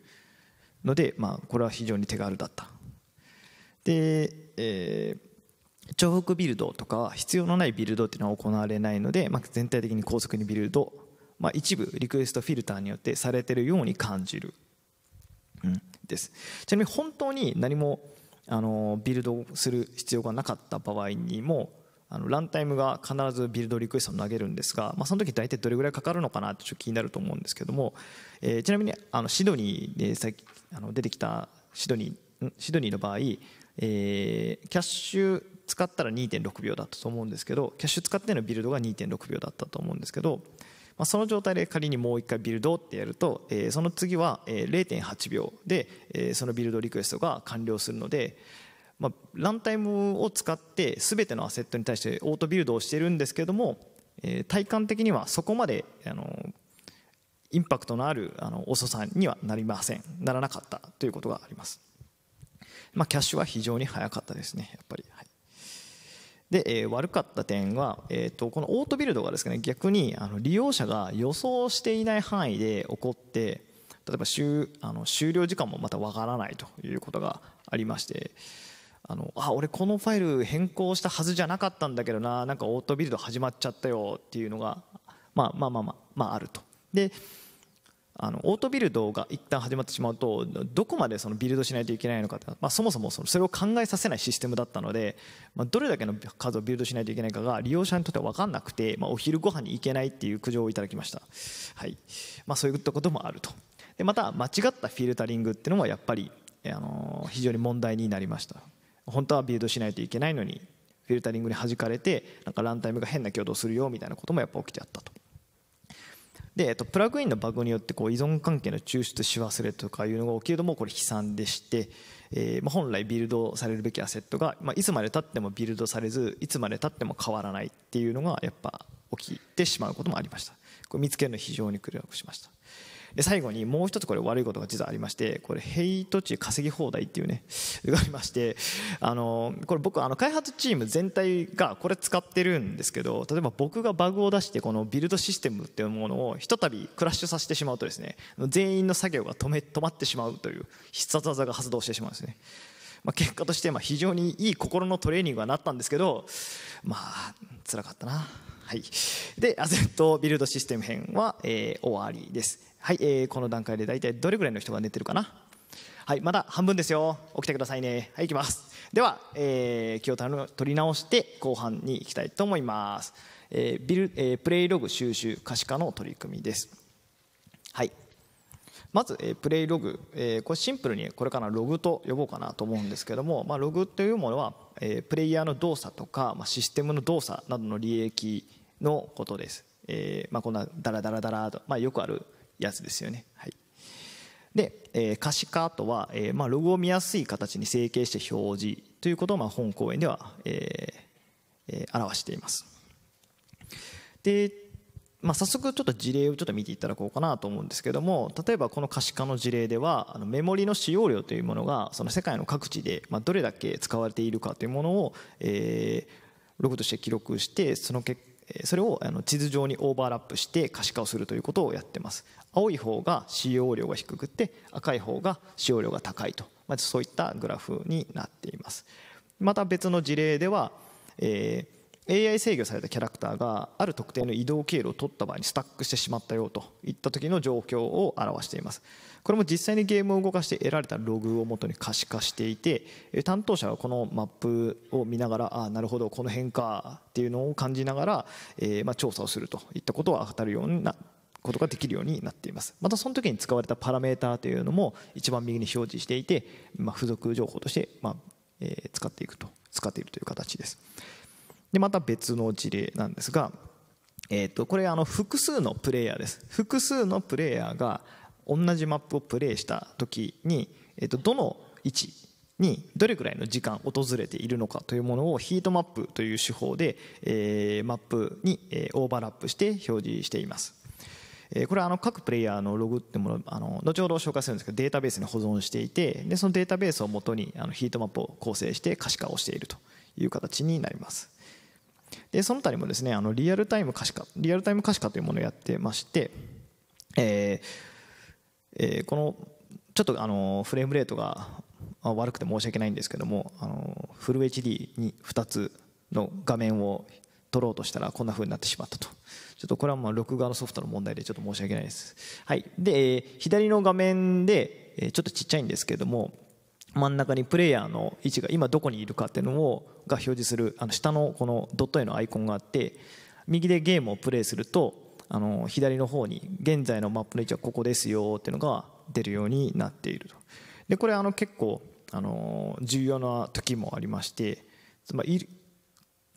ので、まあ、これは非常に手軽だったで、えー、重複ビルドとか必要のないビルドっていうのは行われないので、まあ、全体的に高速にビルド、まあ、一部リクエストフィルターによってされてるように感じる、うんですちなみに本当に何もあのビルドする必要がなかった場合にもあのランタイムが必ずビルドリクエストを投げるんですが、まあ、その時大体どれぐらいかかるのかなってちょっと気になると思うんですけども、えー、ちなみにあのシドニーでさあの出てきたシドニーシドニーの場合、えー、キャッシュ使ったら2.6秒だったと思うんですけどキャッシュ使ってのビルドが2.6秒だったと思うんですけどまあ、その状態で仮にもう1回ビルドってやると、えー、その次は0.8秒で、えー、そのビルドリクエストが完了するので、まあ、ランタイムを使って全てのアセットに対してオートビルドをしてるんですけども、えー、体感的にはそこまであのインパクトのあるあの遅さにはなりませんならなかったということがあります、まあ、キャッシュは非常に早かったですねやっぱり、で、えー、悪かった点は、えーと、このオートビルドがですね逆にあの利用者が予想していない範囲で起こって例えば終あの終了時間もまたわからないということがありましてあのあ俺このファイル変更したはずじゃなかったんだけどななんかオートビルド始まっちゃったよっていうのが、まあ、まあまあまあまああると。であのオートビルドが一旦始まってしまうとどこまでそのビルドしないといけないのかまあ、そもそもそのそれを考えさせないシステムだったので、まあ、どれだけの数をビルドしないといけないかが利用者にとっては分かんなくて、まあ、お昼ご飯に行けないっていう苦情をいただきました、はいまあ、そういったこともあるとでまた間違ったフィルタリングっていうのもやっぱり、あのー、非常に問題になりました本当はビルドしないといけないのにフィルタリングに弾かれてなんかランタイムが変な挙動するよみたいなこともやっぱ起きてあったとで、えっと、プラグインのバグによってこう依存関係の抽出し忘れとかいうのが起きるのもこれ悲惨でして、えーまあ、本来ビルドされるべきアセットが、まあ、いつまでたってもビルドされずいつまでたっても変わらないっていうのがやっぱ起きてしまうこともありましたこれ見つけるの非常に苦労しましたで最後にもう一つこれ悪いことが実はありましてこれヘイト値稼ぎ放題っていうね [laughs] がありましてあのこれ僕あの開発チーム全体がこれ使ってるんですけど例えば僕がバグを出してこのビルドシステムっていうものをひとたびクラッシュさせてしまうとですね全員の作業が止め止まってしまうという必殺技が発動してしまうんですね。まあ、結果としてまあ非常にいい心のトレーニングはなったんですけどまあ辛かったなはいでアゼットビルドシステム編は、えー、終わりですはい、えー、この段階で大体どれぐらいの人が寝てるかなはいまだ半分ですよ起きてくださいねはい行きますでは、えー、気を取り直して後半に行きたいと思います、えービルえー、プレイログ収集可視化の取り組みですはいまず、えー、プレイログ、えー、これシンプルにこれからログと呼ぼうかなと思うんですけども、まあ、ログというものは、えー、プレイヤーの動作とか、まあ、システムの動作などの利益のことです、えーまあ、こんなダラダラダラと、まあ、よくあるやつですよね。はい、で、えー、可視化とは、えーまあ、ログを見やすい形に整形して表示ということを、まあ、本講演では、えーえー、表しています。で、まあ、早速ちょっと事例をちょっと見ていただこうかなと思うんですけども例えばこの可視化の事例ではあのメモリの使用量というものがその世界の各地で、まあ、どれだけ使われているかというものを、えー、ログとして記録してその結果それをあの地図上にオーバーラップして可視化をするということをやってます青い方が使用量が低くて赤い方が使用量が高いと、まずそういったグラフになっていますまた別の事例では、えー AI 制御されたキャラクターがある特定の移動経路を取った場合にスタックしてしまったよといった時の状況を表していますこれも実際にゲームを動かして得られたログを元に可視化していて担当者はこのマップを見ながらああなるほどこの辺かっていうのを感じながら、えま調査をするといったことをたるようになことができるようになっていますまたその時に使われたパラメーターというのも一番右に表示していて、ま付属情報として、まえ使っていくと使っているという形です。でまた別の事例なんですが、えー、とこれあの複数のプレイヤーです複数のプレイヤーが同じマップをプレイした時に、えー、とどの位置にどれくらいの時間訪れているのかというものをヒートマップという手法で、えー、マップにオーバーラップして表示していますこれはあの各プレイヤーのログってものあの後ほど紹介するんですけどデータベースに保存していてでそのデータベースをもとにあのヒートマップを構成して可視化をしているという形になりますでその他にもですねあのリアルタイム可視化リアルタイム可視化というものをやってまして、えーえー、このちょっとあのフレームレートが悪くて申し訳ないんですけどもあのフル HD に2つの画面を撮ろうとしたらこんな風になってしまったとちょっとこれはまあ録画のソフトの問題でちょっと申し訳ないです、はい、で左の画面でちょっとちっちゃいんですけども真ん中にプレイヤーの位置が今どこにいるかっていうのをが表示するあの下のこのドット絵のアイコンがあって右でゲームをプレイするとあの左の方に現在のマップの位置はここですよっていうのが出るようになっているとでこれあの結構あの重要な時もありましてつまり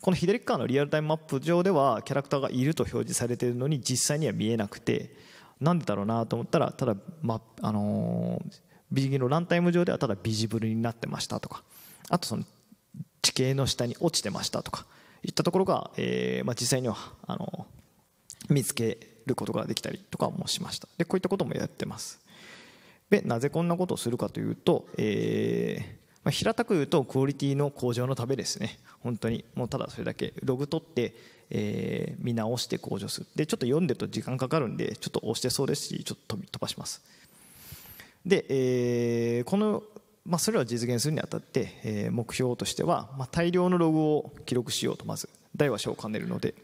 この左側のリアルタイムマップ上ではキャラクターがいると表示されているのに実際には見えなくてなんでだろうなと思ったらただ、まあのー、ビジのランタイム上ではただビジブルになってましたとかあとその地形の下に落ちてましたとかいったところが、えーまあ、実際にはあの見つけることができたりとかもしましたでこういったこともやってますでなぜこんなことをするかというと、えーまあ、平たく言うとクオリティの向上のためですね本当にもうただそれだけログ取って、えー、見直して向上するでちょっと読んでると時間かかるんでちょっと押してそうですしちょっと飛ばしますで、えー、この、まあ、それを実現するにあたって、えー、目標としては、まあ、大量のログを記録しようとまず大和小を兼ねるので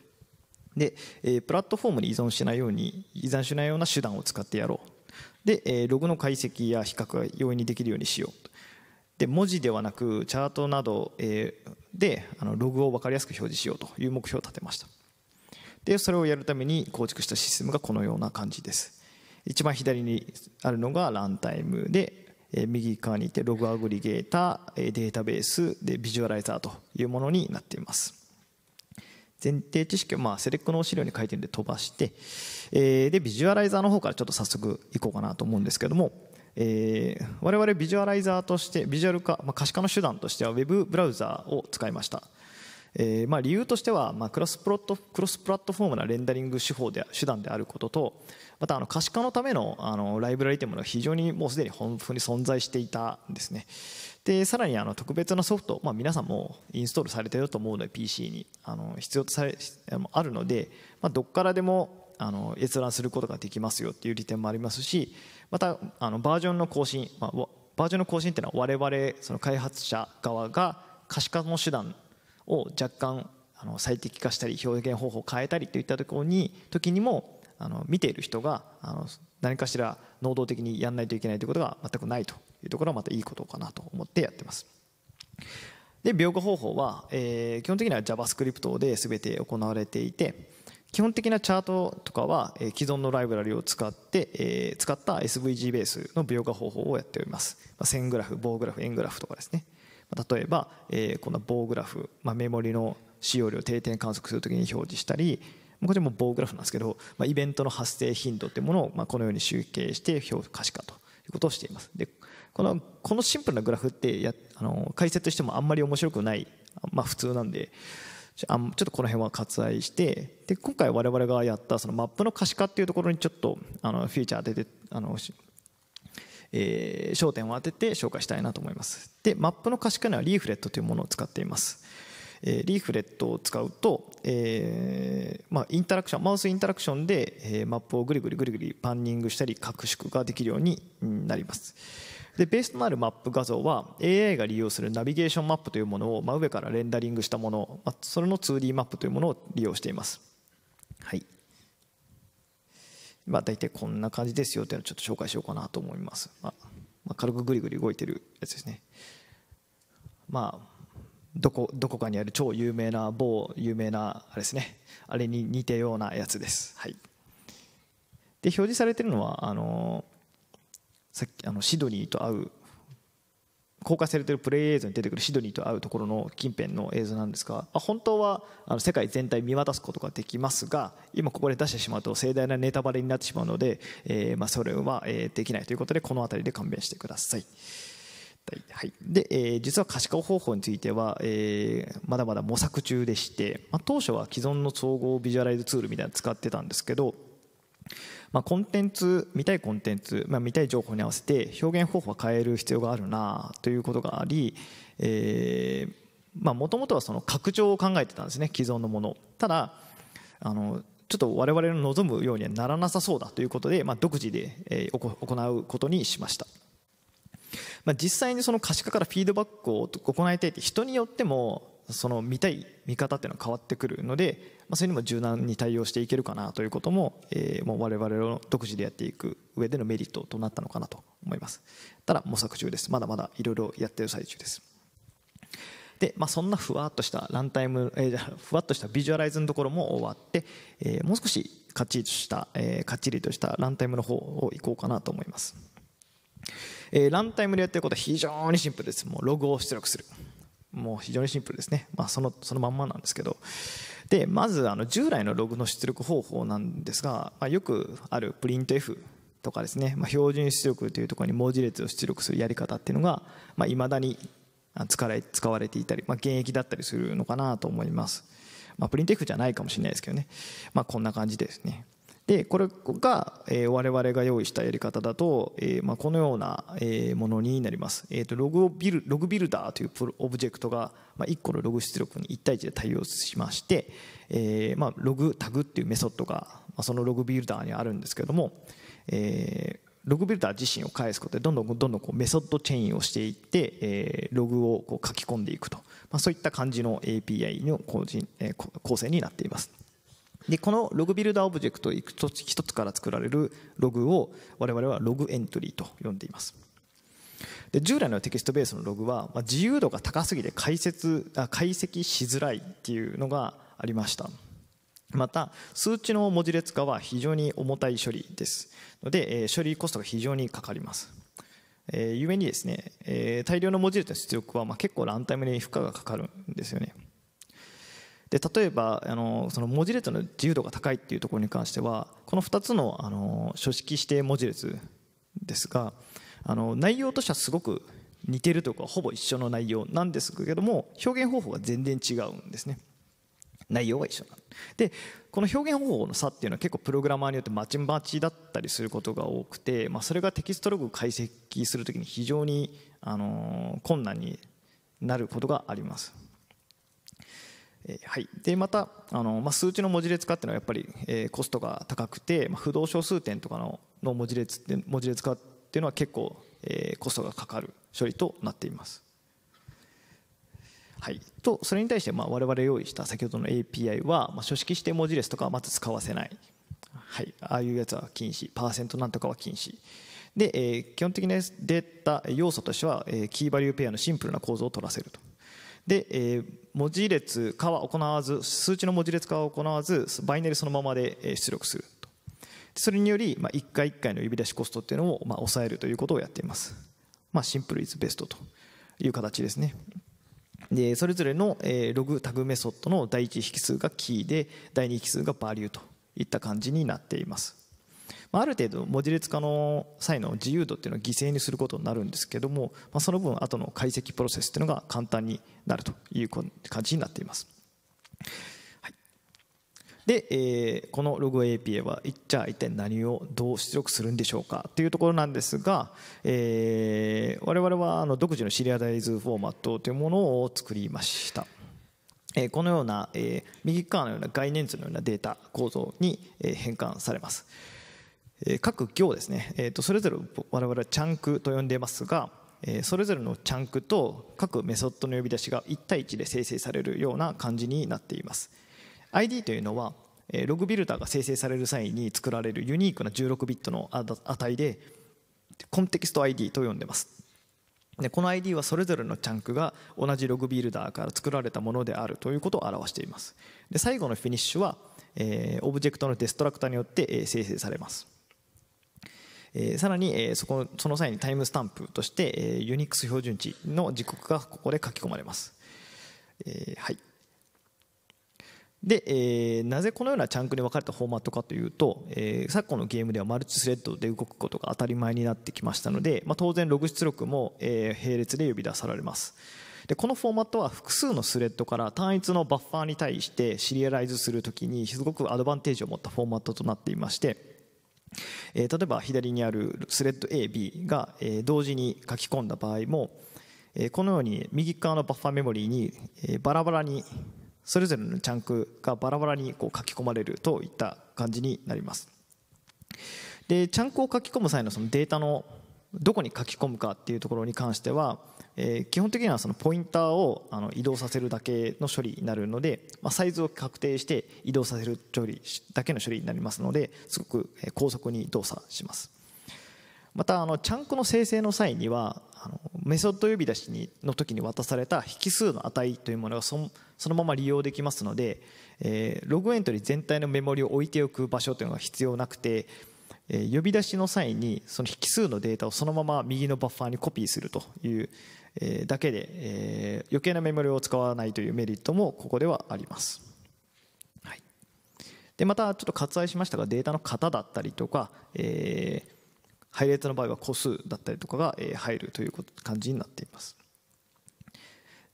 で、えー、プラットフォームに依存しないように依存しないような手段を使ってやろうで、えー、ログの解析や比較が容易にできるようにしようで文字ではなくチャートなど、えー、であのログを分かりやすく表示しようという目標を立てましたでそれをやるために構築したシステムがこのような感じです一番左にあるのがランタイムで、え右側にいてログアグリゲーター、えデータベースでビジュアライザーというものになっています前提知識を、まあ、セレックの資料に書いてるんで飛ばして、えでビジュアライザーの方からちょっと早速いこうかなと思うんですけども、えー、我々ビジュアライザーとしてビジュアル化、まあ、可視化の手段としてはウェブブラウザーを使いましたえーまあ、理由としては、まあ、クロスプロットクロスプラットフォームなレンダリング手法で手段であることとまたあの可視化のためのあのライブラリというものが非常にもうすでに本当に存在していたんですねでさらにあの特別なソフト、まあ、皆さんもインストールされていると思うので PC にあの必要とされあるので、まあ、どこからでもあの閲覧することができますよっていう利点もありますしまたあのバージョンの更新、まあ、バージョンの更新っていうのは我々その開発者側が可視化の手段を若干あの最適化したり表現方法を変えたりといったところに時にもあの見ている人があの何かしら能動的にやらないといけないということが全くないというところはまたいいことかなと思ってやってます。で描画方法は、えー、基本的には JavaScript で全て行われていて基本的なチャートとかは、えー、既存のライブラリを使って、えー、使った SVG ベースの描画方法をやっております、まあ、線グラフ棒グラフ円グラフとかですね例えば、えー、この棒グラフ、まあ、メモリの使用量定点観測するときに表示したりこらも棒グラフなんですけど、まあ、イベントの発生頻度というものを、まあ、このように集計して表可視化ということをしていますでこのこのシンプルなグラフってやあの解説してもあんまり面白くない、まあ、普通なんでちょっとこの辺は割愛してで今回我々がやったそのマップの可視化っていうところにちょっとあのフィーチャー当ててあのえー、焦点を当てて紹介したいなと思いますでマップの可視化にはリーフレットというものを使っています、えー、リーフレットを使うと、えーまあ、インタラクションマウスインタラクションで、えー、マップをぐりぐりぐりぐりパンニングしたり拡縮ができるようになりますでベースとなるマップ画像は AI が利用するナビゲーションマップというものをあ、上からレンダリングしたものそれの 2D マップというものを利用しています、はいまあ、大体こんな感じですよっていうのをちょっと紹介しようかなと思います、まあ、まあ、軽くぐりぐり動いてるやつですねまあどこどこかにある超有名な某有名なあれですねあれに似たようなやつですはいで表示されてるのはあのさっきあのシドニーと合う公開されてるプレイ映像に出てくるシドニーと会うところの近辺の映像なんですが、ま本当はあの世界全体見渡すことができますが今ここで出してしまうと盛大なネタバレになってしまうので、えー、まそれは、えできないということでこの辺りで勘弁してください。はい、で、えー、実は可視化方法については、えー、まだまだ模索中でして、まあ、当初は既存の総合ビジュアライズツールみたいなの使ってたんですけどまあ、コンテンツ見たいコンテンツ、まあ、見たい情報に合わせて表現方法は変える必要があるなということがあり、えまあ、もともとはその拡張を考えてたんですね既存のものただあのちょっと我々の望むようにはならなさそうだということで、まあ、独自で、えー、行うことにしました、まあ、実際にその可視化からフィードバックを行いたいって人によってもその見たい見方っていうのは変わってくるので、まあ、それにも柔軟に対応していけるかなということも,、えー、もう我々の独自でやっていく上でのメリットとなったのかなと思いますただ模索中ですまだまだいろいろやってる最中ですで、まあ、そんなふわっとしたランタイム、えー、ふわっとしたビジュアライズのところも終わって、えー、もう少しかっちりとした、えー、かっちりとしたランタイムの方をいこうかなと思いますえー、ランタイムでやってることは非常にシンプルです。もうログを出力する。もう非常にシンプルですね、まあ、そのそのまんまなんですけどでまずあの従来のログの出力方法なんですが、まあ、よくあるプリント F とかですね、まあ、標準出力というところに文字列を出力するやり方っていうのがいまあ、未だに使われ使われていたり、まあ、現役だったりするのかなと思います、まあ、プリント F じゃないかもしれないですけどね、まあ、こんな感じですねでこれが、えー、我々が用意したやり方だと、えーまあ、このような、えー、ものになります、えーと、ログビルログビルダーというオブジェクトが、まあ、1個のログ出力に1対1で対応しまして、えーまあ、ログタグっていうメソッドが、まあ、そのログビルダーにあるんですけども、えー、ログビルダー自身を返すことでどんどんどんどんこうメソッドチェーンをしていって、えー、ログをこう書き込んでいくと、まあ、そういった感じの API の構え構成になっていますでこのログビルダーオブジェクト一つから作られるログを我々はログエントリーと呼んでいますで従来のテキストベースのログは、まあ、自由度が高すぎて解説あ解析しづらいっていうのがありましたまた数値の文字列化は非常に重たい処理ですので、えー、処理コストが非常にかかりますえー、ゆえにですね、えー、大量の文字列の出力はまあ結構ランタイムに負荷がかかるんですよねで例えばあのその文字列の自由度が高いっていうところに関してはこの2つのあの書式指定文字列ですがあの内容としてはすごく似てるというかほぼ一緒の内容なんですけども表現方法が全然違うんですね内容は一緒なでこの表現方法の差っていうのは結構プログラマーによってまちまちだったりすることが多くて、まあ、それがテキストログ解析するときに非常にあの困難になることがありますえはい、でまたあの、まあ、数値の文字列化っていうのはやっぱり、えー、コストが高くて、まあ、不動小数点とかのの文字列って文字列化っていうのは結構、えー、コストがかかる処理となっています。はい、とそれに対して、まあ、我々用意した先ほどの API は、まあ、書式指定文字列とかはまず使わせない、はい、ああいうやつは禁止パーセントなんとかは禁止で、えー、基本的なデータ要素としては、えー、キーバリューペアのシンプルな構造を取らせると。で、えー、文字列化は行わず数値の文字列化は行わずバイナリそのままで出力するとそれにより、まあ、1回1回の呼び出しコストっていうのを、まあ、抑えるということをやっています、まあ、シンプルイズベストという形ですねでそれぞれの、えー、ログタグメソッドの第1引数がキーで第2引数がバリューといった感じになっていますまあ、ある程度文字列化の際の自由度っていうのを犠牲にすることになるんですけども、まあ、その分後の解析プロセスっていうのが簡単になるという感じになっています。で、えー、このログ a p i はちゃ一体何をどう出力するんでしょうかというところなんですが、えー、我々はあの独自のシリアライズフォーマットというものを作りました。えー、このような、えー、右側のような概念図のようなデータ構造に、えー、変換されます。え各行ですね、えー、とそれぞれ我々はチャンクと呼んでいますが、えそれぞれのチャンクと各メソッドの呼び出しが1対1で生成されるような感じになっています ID というのは、えログビルダーが生成される際に作られるユニークな16ビットの値でコンテキスト ID と呼んでますでこの ID はそれぞれのチャンクが同じログビルダーから作られたものであるということを表していますで最後のフィニッシュは、えオブジェクトのデストラクターによって、え生成されますえー、さらに、えー、そこその際にタイムスタンプとして、えー、ニックス標準値の時刻がここで書き込まれます、えー、はいで、えー、なぜこのようなチャンクに分かれたフォーマットかというと、えー、昨今のゲームではマルチスレッドで動くことが当たり前になってきましたので、まあ、当然ログ出力も、えー、並列で呼び出されますでこのフォーマットは複数のスレッドから単一のバッファーに対してシリアライズするときにすごくアドバンテージを持ったフォーマットとなっていましてえ例えば左にあるスレッド AB が、え同時に書き込んだ場合も、えこのように右側のバッファメモリーに、えバラバラにそれぞれのチャンクがバラバラにこう書き込まれるといった感じになりますでチャンクを書き込む際のそのデータのどこに書き込むかっていうところに関しては、えー、基本的にはそのポインターをあの移動させるだけの処理になるので、まあ、サイズを確定して移動させる処理だけの処理になりますのですごく高速に動作しますまたあのチャンクの生成の際にはあのメソッド呼び出しにの時に渡された引数の値というものがそそのまま利用できますので、えー、ログエントリー全体のメモリを置いておく場所というのが必要なくて呼び出しの際にその引数のデータをそのまま右のバッファーにコピーするというえだけで、え余計なメモリを使わないというメリットもここではあります。はい、でまたちょっと割愛しましたがデータの型だったりとか、えー、配列の場合は個数だったりとかが、え入るという感じになっています。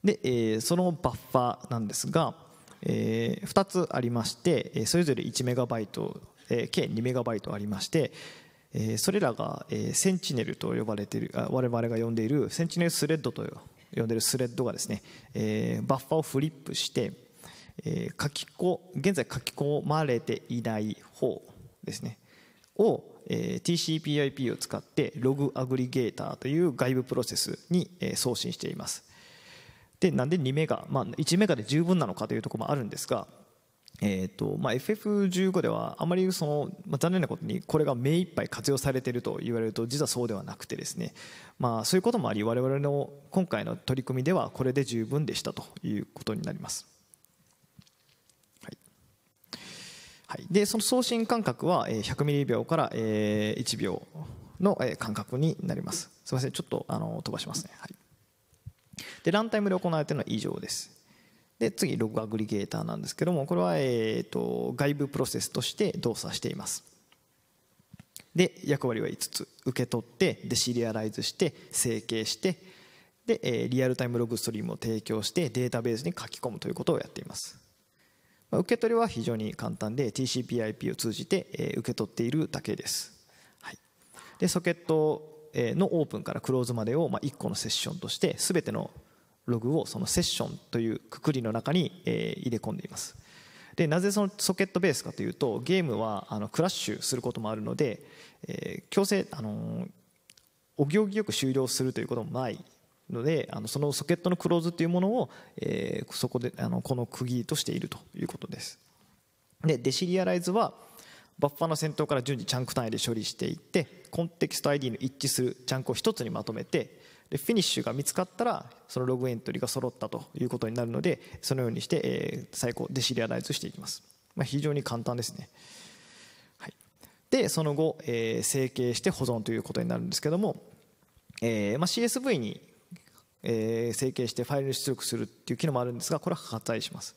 で、えそのバッファーなんですが、え2つありましてそれぞれ 1MB、えー、計 2MB ありましてえー、それらが、えー、センチネルと呼ばれているあ我々が呼んでいるセンチネルスレッドと呼んでいるスレッドがですね、えー、バッファをフリップして、えー、書きこ現在書き込まれていない方ですねを、えー、TCPIP を使ってログアグリゲーターという外部プロセスに、えー、送信していますでなんで2メガ、まあ、1メガで十分なのかというところもあるんですがえーとまあ、FF15 ではあまりその、まあ、残念なことにこれが目いっぱい活用されていると言われると実はそうではなくてですね、まあ、そういうこともあり我々の今回の取り組みではこれで十分でしたということになります。はいはい、でその送信間隔は100ミリ秒から1秒の間隔になります。すみませんちょっとあの飛ばしますね。はい、でランタイムで行われているのは以上です。で次ログアグリゲーターなんですけどもこれは、えっと、外部プロセスとして動作していますで役割は5つ受け取ってでシリアライズして整形してで、えリアルタイムログストリームを提供してデータベースに書き込むということをやっています、ま受け取りは非常に簡単で TCPIP を通じて、え受け取っているだけです、はい、でソケットのオープンからクローズまでを、ま1個のセッションとして全てのログをそのセッションというくくりの中に、え入れ込んでいますでなぜそのソケットベースかというとゲームはあのクラッシュすることもあるので、えー、強制、あのお行儀よく終了するということもないのであのそのソケットのクローズというものを、えー、そこであのこの区切りとしているということですでデシリアライズはバッファの先頭から順次チャンク単位で処理していってコンテキスト ID の一致するチャンクを1つにまとめてでフィニッシュが見つかったらそのログエントリーが揃ったということになるのでそのようにして、えー、最高デシリアライズしていきます、まあ、非常に簡単ですね、はい、でその後、えー、整形して保存ということになるんですけども、えーまあ、CSV に、えー、整形してファイルに出力するっていう機能もあるんですがこれは割愛します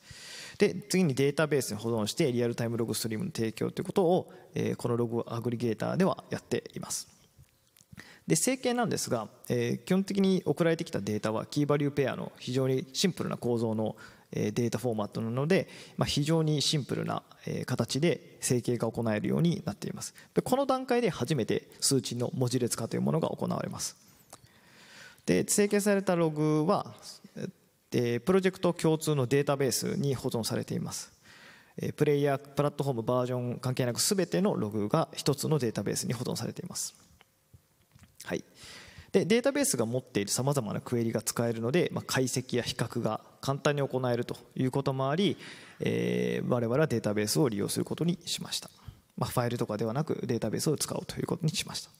で次にデータベースに保存してリアルタイムログストリームの提供ということを、えー、このログアグリゲーターではやっていますで整形なんですが、えー、基本的に送られてきたデータはキーバリューペアの非常にシンプルな構造のデータフォーマットなので、まあ、非常にシンプルな形で整形が行えるようになっていますでこの段階で初めて数値の文字列化というものが行われますで整形されたログはプロジェクト共通のデータベースに保存されていますプレイヤープラットフォームバージョン関係なく全てのログが1つのデータベースに保存されていますはい、でデータベースが持っているさまざまなクエリが使えるので、まあ、解析や比較が簡単に行えるということもあり、えー、我々はデータベースを利用することにしました、まあ、ファイルとかではなくデータベースを使おうということにしました、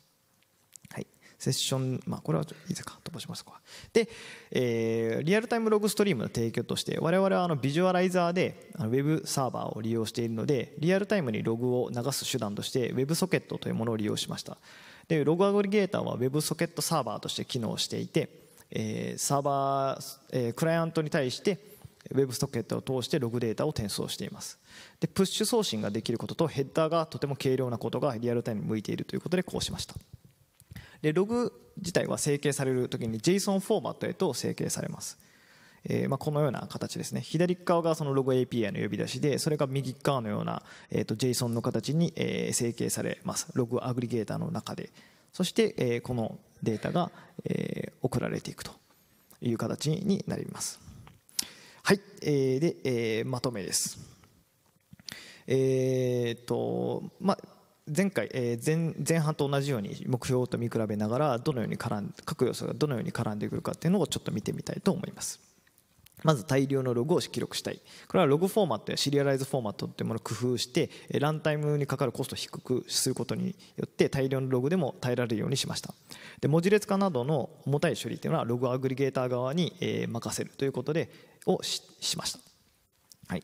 はい、セッション、まあ、これは以前か飛ばしますかで、えー、リアルタイムログストリームの提供として我々はあのビジュアライザーでウェブサーバーを利用しているのでリアルタイムにログを流す手段として WebSocket というものを利用しましたでログアグリゲーターは WebSocket サーバーとして機能していて、えー、サーバー、えー、クライアントに対して WebSocket を通してログデータを転送していますでプッシュ送信ができることとヘッダーがとても軽量なことがリアルタイムに向いているということでこうしましたでログ自体は整形されるときに JSON フォーマットへと整形されますえー、まあ、このような形ですね左側がそのログ API の呼び出しでそれが右側のような、えーと、JSON の形に、えー、成形されますログアグリゲーターの中でそして、えー、このデータが、え送られていくという形になりますはい、えー、で、えまとめですえっとまあ前回、え前前半と同じように目標と見比べながらどのように絡ん各要素がどのように絡んでくるかっていうのをちょっと見てみたいと思います。まず大量のログを記録したいこれはログフォーマットやシリアライズフォーマットというものを工夫してランタイムにかかるコストを低くすることによって大量のログでも耐えられるようにしましたで文字列化などの重たい処理というのはログアグリゲーター側に任せるということでをししました、はい、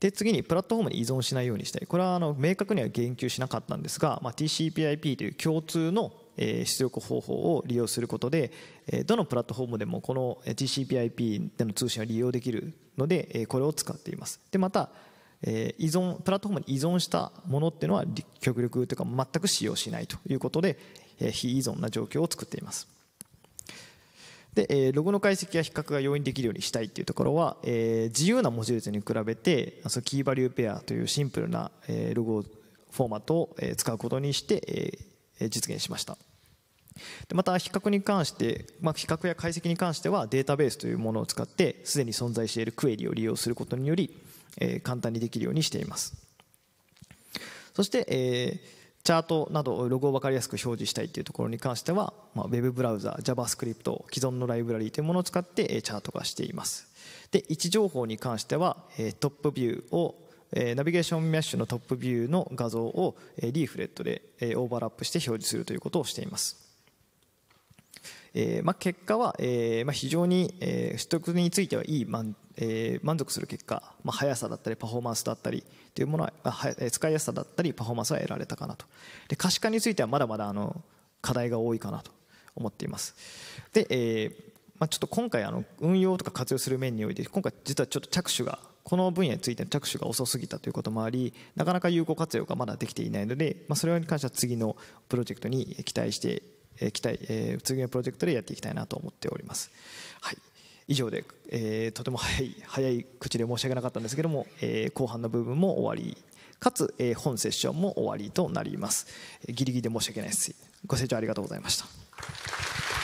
で次にプラットフォームに依存しないようにしたいこれはあの明確には言及しなかったんですが、まあ、TCPIP という共通の出力方法を利用することでどのプラットフォームでもこの TCPIP での通信を利用できるのでこれを使っていますでまた依存プラットフォームに依存したものっていうのは極力というか全く使用しないということで非依存な状況を作っていますでログの解析や比較が容易にできるようにしたいっていうところは自由な文字列に比べてキーバリューペアというシンプルなログフォーマットを使うことにして実現しましたでまた比較に関して、まあ、比較や解析に関してはデータベースというものを使ってすでに存在しているクエリを利用することにより、えー、簡単にできるようにしていますそして、えー、チャートなどロゴを分かりやすく表示したいというところに関しては、まあ、ウェブブラウザ JavaScript 既存のライブラリーというものを使って、えー、チャート化していますで位置情報に関しては、えー、トップビューをナビゲーションメッシュのトップビューの画像をリーフレットでオーバーラップして表示するということをしていますえーまあ、結果は、えーまあ、非常に、えー、取得についてはいい満,、えー、満足する結果、まあ、速さだったりパフォーマンスだったりというものは、まあ、使いやすさだったりパフォーマンスは得られたかなとで可視化についてはまだまだあの課題が多いかなと思っていますで、えーまあ、ちょっと今回あの運用とか活用する面において今回実はちょっと着手がこの分野についての着手が遅すぎたということもありなかなか有効活用がまだできていないので、まあ、それに関しては次のプロジェクトに期待してえー、期待、えー、宇プロジェクトでやっていきたいなと思っております。はい、以上で、えー、とても早い早い口で申し訳なかったんですけども、えー、後半の部分も終わりかつ、えー、本セッションも終わりとなります、えギリギリで申し訳ないですご清聴ありがとうございました